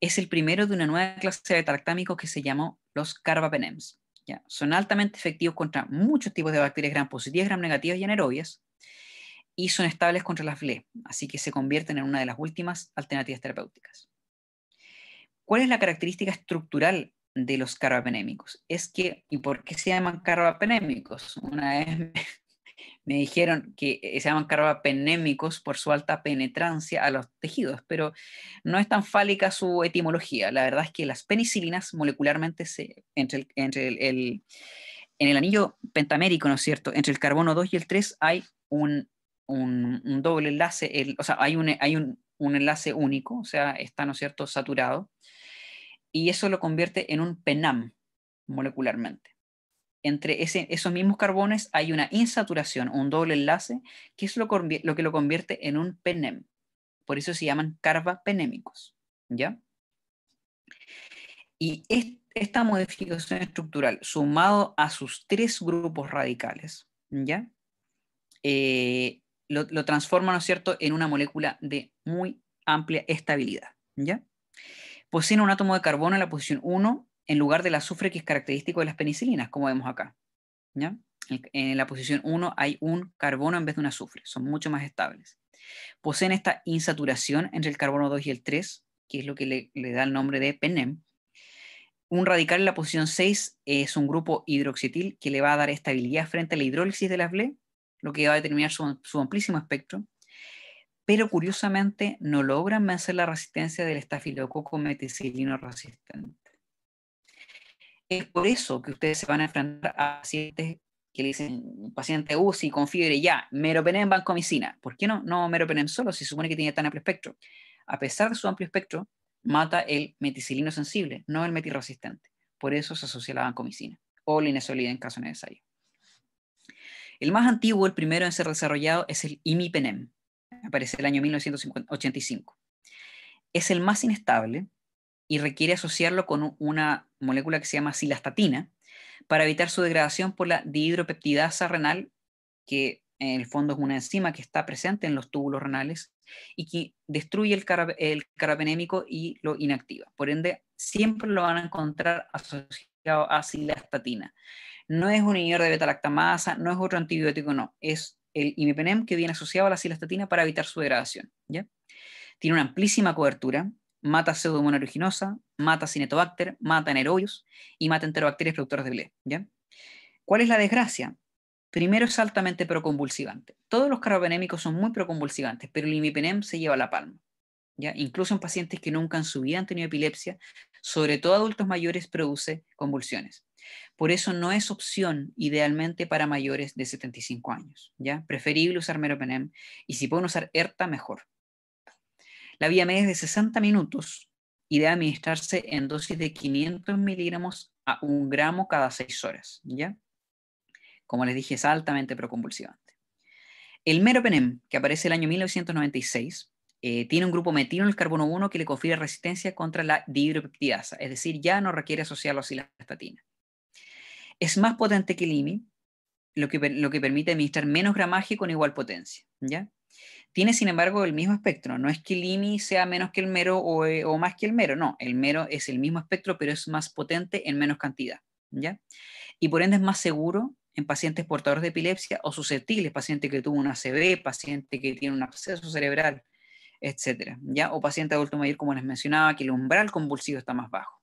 Es el primero de una nueva clase de tartámicos que se llamó los carbapenems. ¿ya? Son altamente efectivos contra muchos tipos de bacterias gram positivas, gram negativas y anaerobias, y son estables contra las FLE, así que se convierten en una de las últimas alternativas terapéuticas. ¿Cuál es la característica estructural de los carbapenémicos? Es que, ¿y por qué se llaman carbapenémicos? Una vez me, dijeron que eh, se llaman carbapenémicos por su alta penetrancia a los tejidos, pero no es tan fálica su etimología. La verdad es que las penicilinas molecularmente se, entre, en el anillo pentamérico, ¿no es cierto? Entre el carbono 2 y el 3 hay un, un, doble enlace, o sea, hay, un, hay un, un enlace único, o sea, está, ¿no es cierto?, saturado y eso lo convierte en un PENAM molecularmente. Entre esos mismos carbones hay una insaturación, un doble enlace, que es lo, que lo convierte en un PENEM. Por eso se llaman carbapenémicos. ¿Ya? Y esta modificación estructural, sumado a sus tres grupos radicales, ¿ya? Eh, lo, lo, transforma, ¿no cierto?, en una molécula de muy amplia estabilidad, ¿ya? poseen un átomo de carbono en la posición 1 en lugar del azufre que es característico de las penicilinas, como vemos acá. En la posición 1 hay un carbono en vez de un azufre, son mucho más estables. Poseen esta insaturación entre el carbono 2 y el 3, que es lo que le, da el nombre de PENEM. Un radical en la posición 6 es un grupo hidroxetil que le va a dar estabilidad frente a la hidrólisis de las BLE, lo que va a determinar su amplísimo espectro pero curiosamente no logran vencer la resistencia del estafilococo meticilino resistente. Es por eso que ustedes se van a enfrentar a pacientes que le dicen, paciente UCI con fiebre, ya, meropenem, vancomicina. ¿Por qué no, no meropenem solo si se supone que tiene tan amplio espectro? A pesar de su amplio espectro, mata el meticilino sensible, no el metirresistente. Por eso se asocia la vancomicina o inesolida en caso necesario. El más antiguo, el primero en ser desarrollado, es el imipenem, aparece el año 1985. Es el más inestable y requiere asociarlo con una molécula que se llama silastatina para evitar su degradación por la dihidropeptidasa renal, que en el fondo es una enzima que está presente en los túbulos renales y que destruye el, carapenémico y lo inactiva. Por ende, siempre lo van a encontrar asociado a cilastatina. No es un inhibidor de beta-lactamasa, no es otro antibiótico, no. Es el imipenem que viene asociado a la cilastatina para evitar su degradación. Tiene una amplísima cobertura, mata pseudomonas aeruginosa, mata cinetobacter, mata anaerobios y mata enterobacterias productoras de ble. ¿Cuál es la desgracia? Primero es altamente proconvulsivante. Todos los carbapenémicos son muy proconvulsivantes, pero el imipenem se lleva la palma. ¿ya? Incluso en pacientes que nunca en su vida han tenido epilepsia, sobre todo adultos mayores, produce convulsiones. Por eso no es opción idealmente para mayores de 75 años. ¿ya? Preferible usar meropenem y si pueden usar ERTA, mejor. La vía media es de 60 minutos y debe administrarse en dosis de 500 miligramos a un gramo cada 6 horas. ¿ya? Como les dije, es altamente proconvulsivante. El meropenem, que aparece el año 1996, eh, tiene un grupo metilo en el carbono 1 que le confiere resistencia contra la dihidropeptidasa, es decir, ya no requiere asociarlo a la estatina es más potente que el IMI, lo que, lo que permite administrar menos gramaje con igual potencia. ¿ya? Tiene, sin embargo, el mismo espectro. No es que el IMI sea menos que el mero eh, o, más que el mero. No, el mero es el mismo espectro, pero es más potente en menos cantidad. ¿ya? Y por ende es más seguro en pacientes portadores de epilepsia o susceptibles, paciente que tuvo una ACV, paciente que tiene un absceso cerebral, etc. ¿ya? O paciente adulto mayor, como les mencionaba, que el umbral convulsivo está más bajo.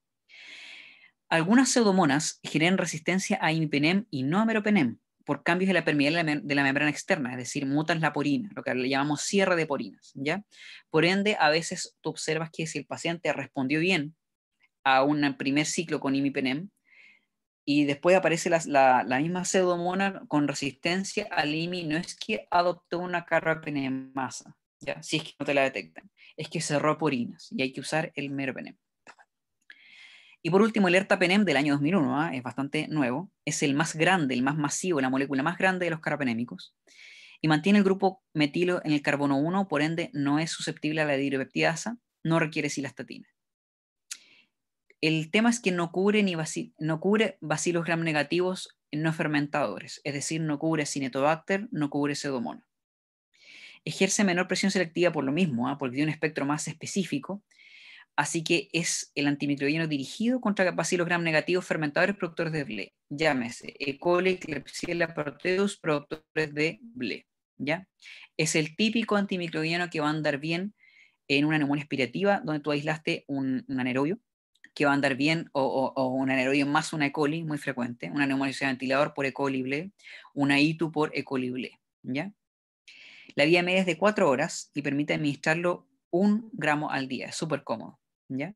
Algunas pseudomonas generan resistencia a imipenem y no a meropenem por cambios en la permeabilidad de la membrana externa, es decir, mutas la porina, lo que le llamamos cierre de porinas, ¿ya? Por ende, a veces tú observas que si el paciente respondió bien a un primer ciclo con imipenem, y después aparece la, misma pseudomona con resistencia al IMI, no es que adoptó una carga ¿ya? si es que no te la detectan, es que cerró porinas y hay que usar el meropenem. Y por último, el ERTA-PENEM del año 2001, ¿ah? es bastante nuevo, es el más grande, el más masivo, la molécula más grande de los carapenémicos, y mantiene el grupo metilo en el carbono 1, por ende no es susceptible a la hidropeptidasa, no requiere silastatina. El tema es que no cubre, ni no cubre bacilos gram negativos no fermentadores, es decir, no cubre cinetobacter, no cubre pseudomonas. Ejerce menor presión selectiva por lo mismo, ¿ah? porque tiene un espectro más específico, Así que es el antimicrobiano dirigido contra bacilos gram negativos fermentadores productores de BLE. Llámese E. coli, Klebsiella, Proteus, productores de BLE. ¿ya? Es el típico antimicrobiano que va a andar bien en una neumonía aspirativa donde tú aislaste un, anerobio, anaerobio, que va a andar bien, o, un anaerobio más una E. coli, muy frecuente, una neumonía ventilador por E. coli BLE, una ITU por E. coli BLE. ¿ya? La vía media es de 4 horas y permite administrarlo un gramo al día, es súper cómodo. ¿ya?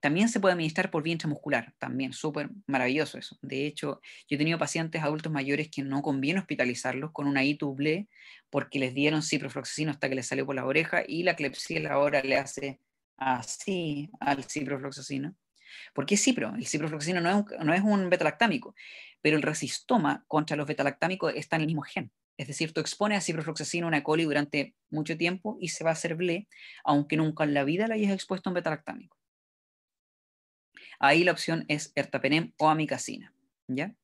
También se puede administrar por vía intramuscular, también súper maravilloso eso. De hecho, yo he tenido pacientes adultos mayores que no conviene hospitalizarlos con una ITUBLE porque les dieron ciprofloxacino hasta que les salió por la oreja y la clepsiela ahora le hace así al ciprofloxacino. Porque qué cipro, el ciprofloxacino no es un, no es un betalactámico, pero el resistoma contra los betalactámicos está en el mismo gen. Es decir, tú expones a ciprofloxacina una coli durante mucho tiempo y se va a hacer BLE, aunque nunca en la vida la hayas expuesto a un betalactámico. Ahí la opción es ertapenem o amicacina. ¿ya?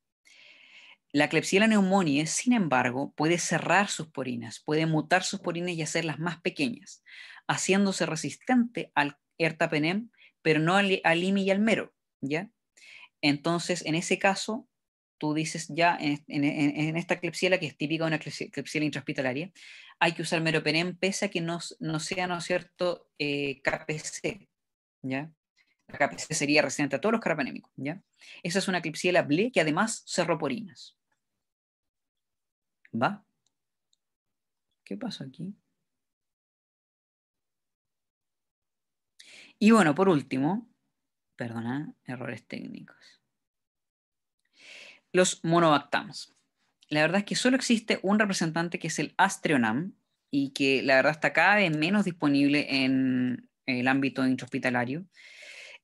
La Klebsiella neumonía sin embargo, puede cerrar sus porinas, puede mutar sus porinas y hacerlas más pequeñas, haciéndose resistente al ertapenem, pero no al, al IMI y al mero. ¿ya? Entonces, en ese caso, tú dices ya en, esta clepsiela, que es típica de una clepsiela intrahospitalaria, hay que usar meropenem pese a que no, sea, ¿no es cierto?, eh, KPC, ¿ya? La KPC sería residente a todos los carapanémicos. ¿ya? Esa es una clepsiela BLE que además cerró porinas. ¿Va? ¿Qué pasó aquí? Y bueno, por último, perdona, errores técnicos los monobactams. La verdad es que solo existe un representante que es el Astreonam y que la verdad está cada vez menos disponible en el ámbito intrahospitalario.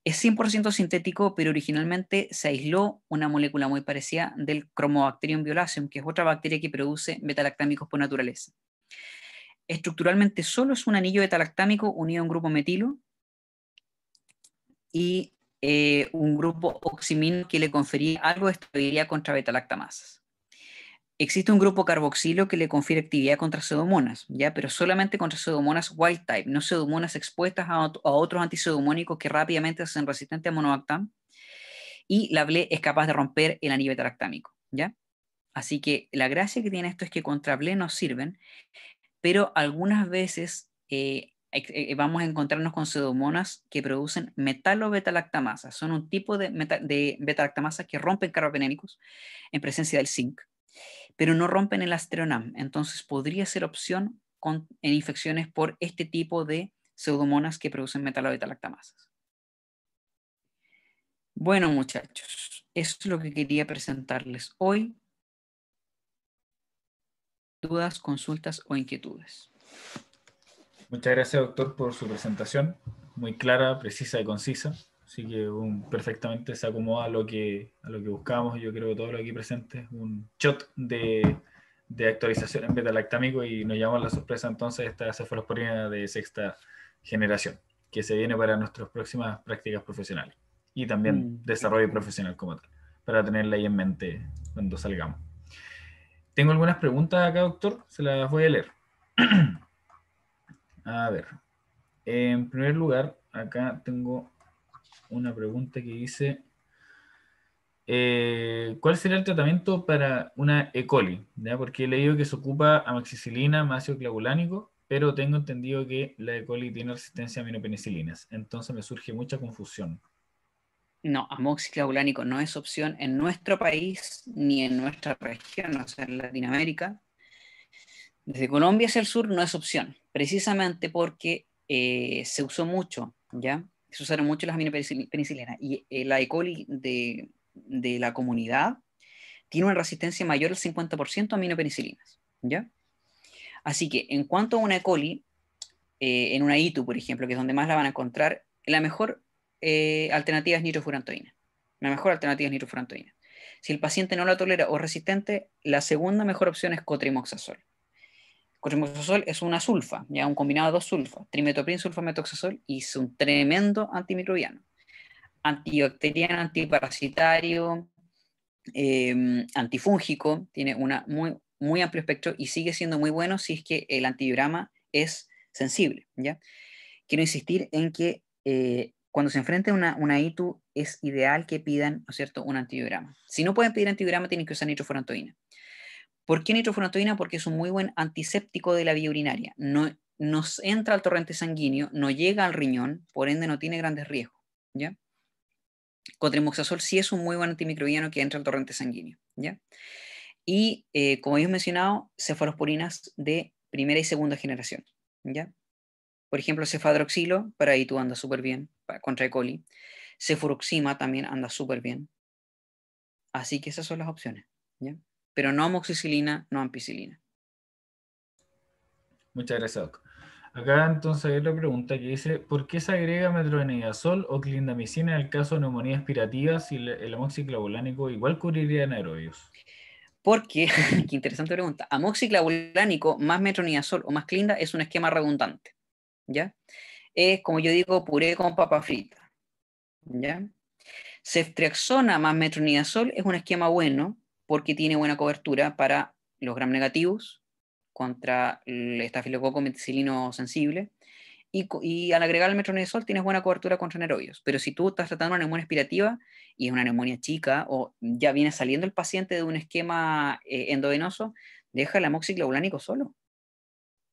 Es 100% sintético, pero originalmente se aisló una molécula muy parecida del Chromobacterium violaceum, que es otra bacteria que produce betalactámicos por naturaleza. Estructuralmente solo es un anillo betalactámico unido a un grupo metilo y eh, un grupo oximino que le confería algo de estabilidad contra beta-lactamasas. Existe un grupo carboxilo que le confiere actividad contra pseudomonas, ¿ya? pero solamente contra pseudomonas wild type, no pseudomonas expuestas a, otros antiseudomónicos que rápidamente hacen resistente a monoactam, Y la BLE es capaz de romper el anillo ¿ya? Así que la gracia que tiene esto es que contra BLE nos sirven, pero algunas veces eh, eh, eh, vamos a encontrarnos con pseudomonas que producen metalo-betalactamasas. Son un tipo de, que rompen carbapenénicos en presencia del zinc, pero no rompen el astronam. Entonces podría ser opción en infecciones por este tipo de pseudomonas que producen metalo-betalactamasas. Bueno, muchachos, eso es lo que quería presentarles hoy. Dudas, consultas o inquietudes. Muchas gracias, doctor, por su presentación. Muy clara, precisa y concisa. Así que perfectamente se acomoda a lo que, a lo que buscamos. Yo creo que todo lo aquí presente es un shot de, de actualización en beta-lactámico y nos llamó la sorpresa entonces esta cefalosporina de sexta generación que se viene para nuestras próximas prácticas profesionales y también mm. desarrollo profesional como tal, para tenerla ahí en mente cuando salgamos. Tengo algunas preguntas acá, doctor, se las voy a leer. A ver, en primer lugar, acá tengo una pregunta que dice, eh, ¿cuál sería el tratamiento para una E. coli? Porque he leído que se ocupa amoxicilina maxicilina clavulánico, pero tengo entendido que la E. coli tiene resistencia a aminopenicilinas, entonces me surge mucha confusión. No, amoxiclavulánico no es opción en nuestro país ni en nuestra región, o sea, en Latinoamérica desde Colombia hacia el sur no es opción, precisamente porque eh, se usó mucho, ¿ya? Se usaron mucho las aminopenicilinas, y eh, la E. coli de, la comunidad tiene una resistencia mayor al 50% a aminopenicilinas, ¿ya? Así que en cuanto a una E. coli, eh, en una ITU, por ejemplo, que es donde más la van a encontrar, la mejor alternativa es nitrofurantoína. La mejor alternativa es nitrofurantoína. Si el paciente no la tolera o es resistente, la segunda mejor opción es cotrimoxazol. Cotrimoxazol es una sulfa, ya un combinado de dos sulfas, trimetoprim, sulfametoxazol, y es un tremendo antimicrobiano. Antibacteriano, antiparasitario, em, antifúngico, tiene un muy, amplio espectro y sigue siendo muy bueno si es que el antibiograma es sensible. ¿ya? Quiero insistir en que eh, cuando se enfrenta una, una ITU es ideal que pidan cierto? un antibiograma. Si no pueden pedir antibiograma, tienen que usar nitrofurantoína. ¿Por qué nitrofurantoína? Porque es un muy buen antiséptico de la vía urinaria. No, nos entra al torrente sanguíneo, no llega al riñón, por ende no tiene grandes riesgos. ¿ya? Cotrimoxazol sí es un muy buen antimicrobiano que entra al torrente sanguíneo. ¿ya? Y, eh, como hemos mencionado, cefalosporinas de primera y segunda generación. ¿ya? Por ejemplo, cefadroxilo, para ahí tú andas súper bien, contra E. coli. Cefuroxima también anda súper bien. Así que esas son las opciones. ¿ya? pero no amoxicilina, no ampicilina. Muchas gracias, Acá entonces hay otra pregunta que dice, ¿por qué se agrega metronidazol o clindamicina en el caso de neumonía aspirativa si el amoxiclavulánico igual cubriría anaerobios? Porque, qué interesante pregunta, amoxiclavulánico más metronidazol o más clinda es un esquema redundante, ¿ya? Es, como yo digo, puré con papa frita, ¿ya? Ceftriaxona más metronidazol es un esquema bueno, porque tiene buena cobertura para los gram negativos contra el estafilococo meticilino sensible. Y, al agregar el metronidazol tienes buena cobertura contra nervios. Pero si tú estás tratando una neumonía aspirativa y es una neumonía chica o ya viene saliendo el paciente de un esquema eh, endovenoso, deja el amoxiclavulánico solo.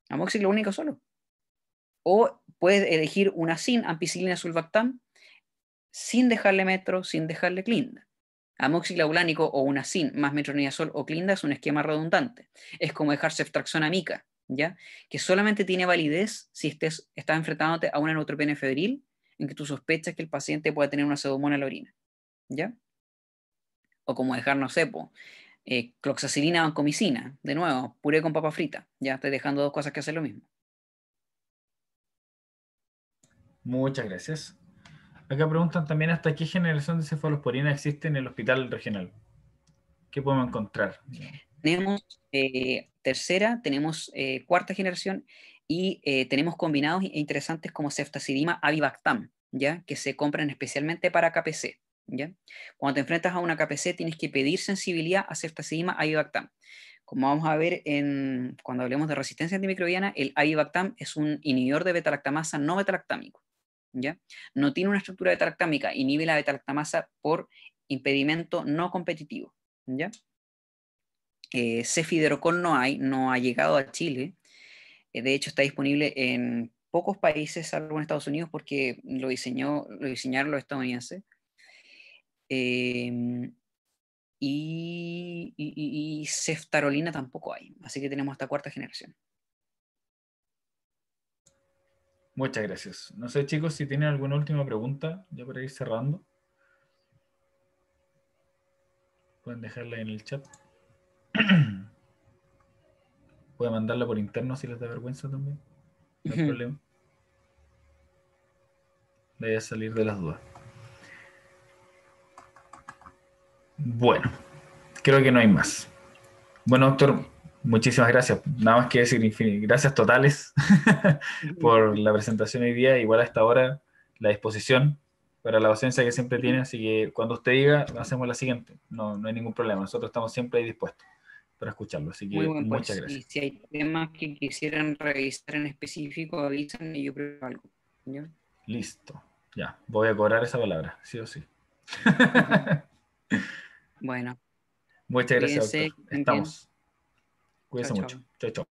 Amoxiclobulánico solo. O puedes elegir una sin ampicilina sulbactam sin dejarle metro, sin dejarle clinda. Amoxiclaulánico o una SIN más metronidazol o clinda es un esquema redundante. Es como dejar ceftraxonamica, ¿ya? Que solamente tiene validez si estás enfrentándote a una neutropenia febril en que tú sospechas que el paciente puede tener una pseudomonas en la orina, ¿ya? O como dejar, no sé, eh, cloxacilina o comicina, de nuevo, puré con papa frita, ya estoy dejando dos cosas que hacen lo mismo. Muchas gracias. Acá preguntan también hasta qué generación de cefalosporina existe en el hospital regional. ¿Qué podemos encontrar? Tenemos eh, tercera, tenemos eh, cuarta generación y eh, tenemos combinados interesantes como ceftazidima avibactam, ¿ya? que se compran especialmente para KPC. ¿ya? Cuando te enfrentas a una KPC tienes que pedir sensibilidad a ceftazidima avibactam. Como vamos a ver en, cuando hablemos de resistencia antimicrobiana, el avibactam es un inhibidor de betalactamasa no betalactámico. No tiene una estructura betalactámica, inhibe la betalactamasa por impedimento no competitivo, ¿ya? Eh, cefiderocol no hay, no ha llegado a Chile. Eh, de hecho, está disponible en pocos países, salvo en Estados Unidos, porque lo, diseñó, lo diseñaron los estadounidenses. Eh, y, y, ceftarolina tampoco hay, así que tenemos hasta cuarta generación. Muchas gracias. No sé, chicos, si tienen alguna última pregunta, ya para ir cerrando. Pueden dejarla en el chat. Pueden mandarla por interno si les da vergüenza también. No hay problema. Voy a salir de las dudas. Bueno, creo que no hay más. Bueno, doctor, Muchísimas gracias. Nada más que decir, gracias totales por la presentación hoy día, igual a esta hora, la disposición para la docencia que siempre tiene, así que cuando usted diga, hacemos la siguiente, no, no hay ningún problema, nosotros estamos siempre ahí dispuestos para escucharlo, así que muchas gracias. Y si hay temas que quisieran revisar en específico, avisan y yo pruebo algo. Listo, ya, voy a cobrar esa palabra, sí o sí. bueno. Muchas gracias, Estamos. Cuídense mucho. Chao, chao.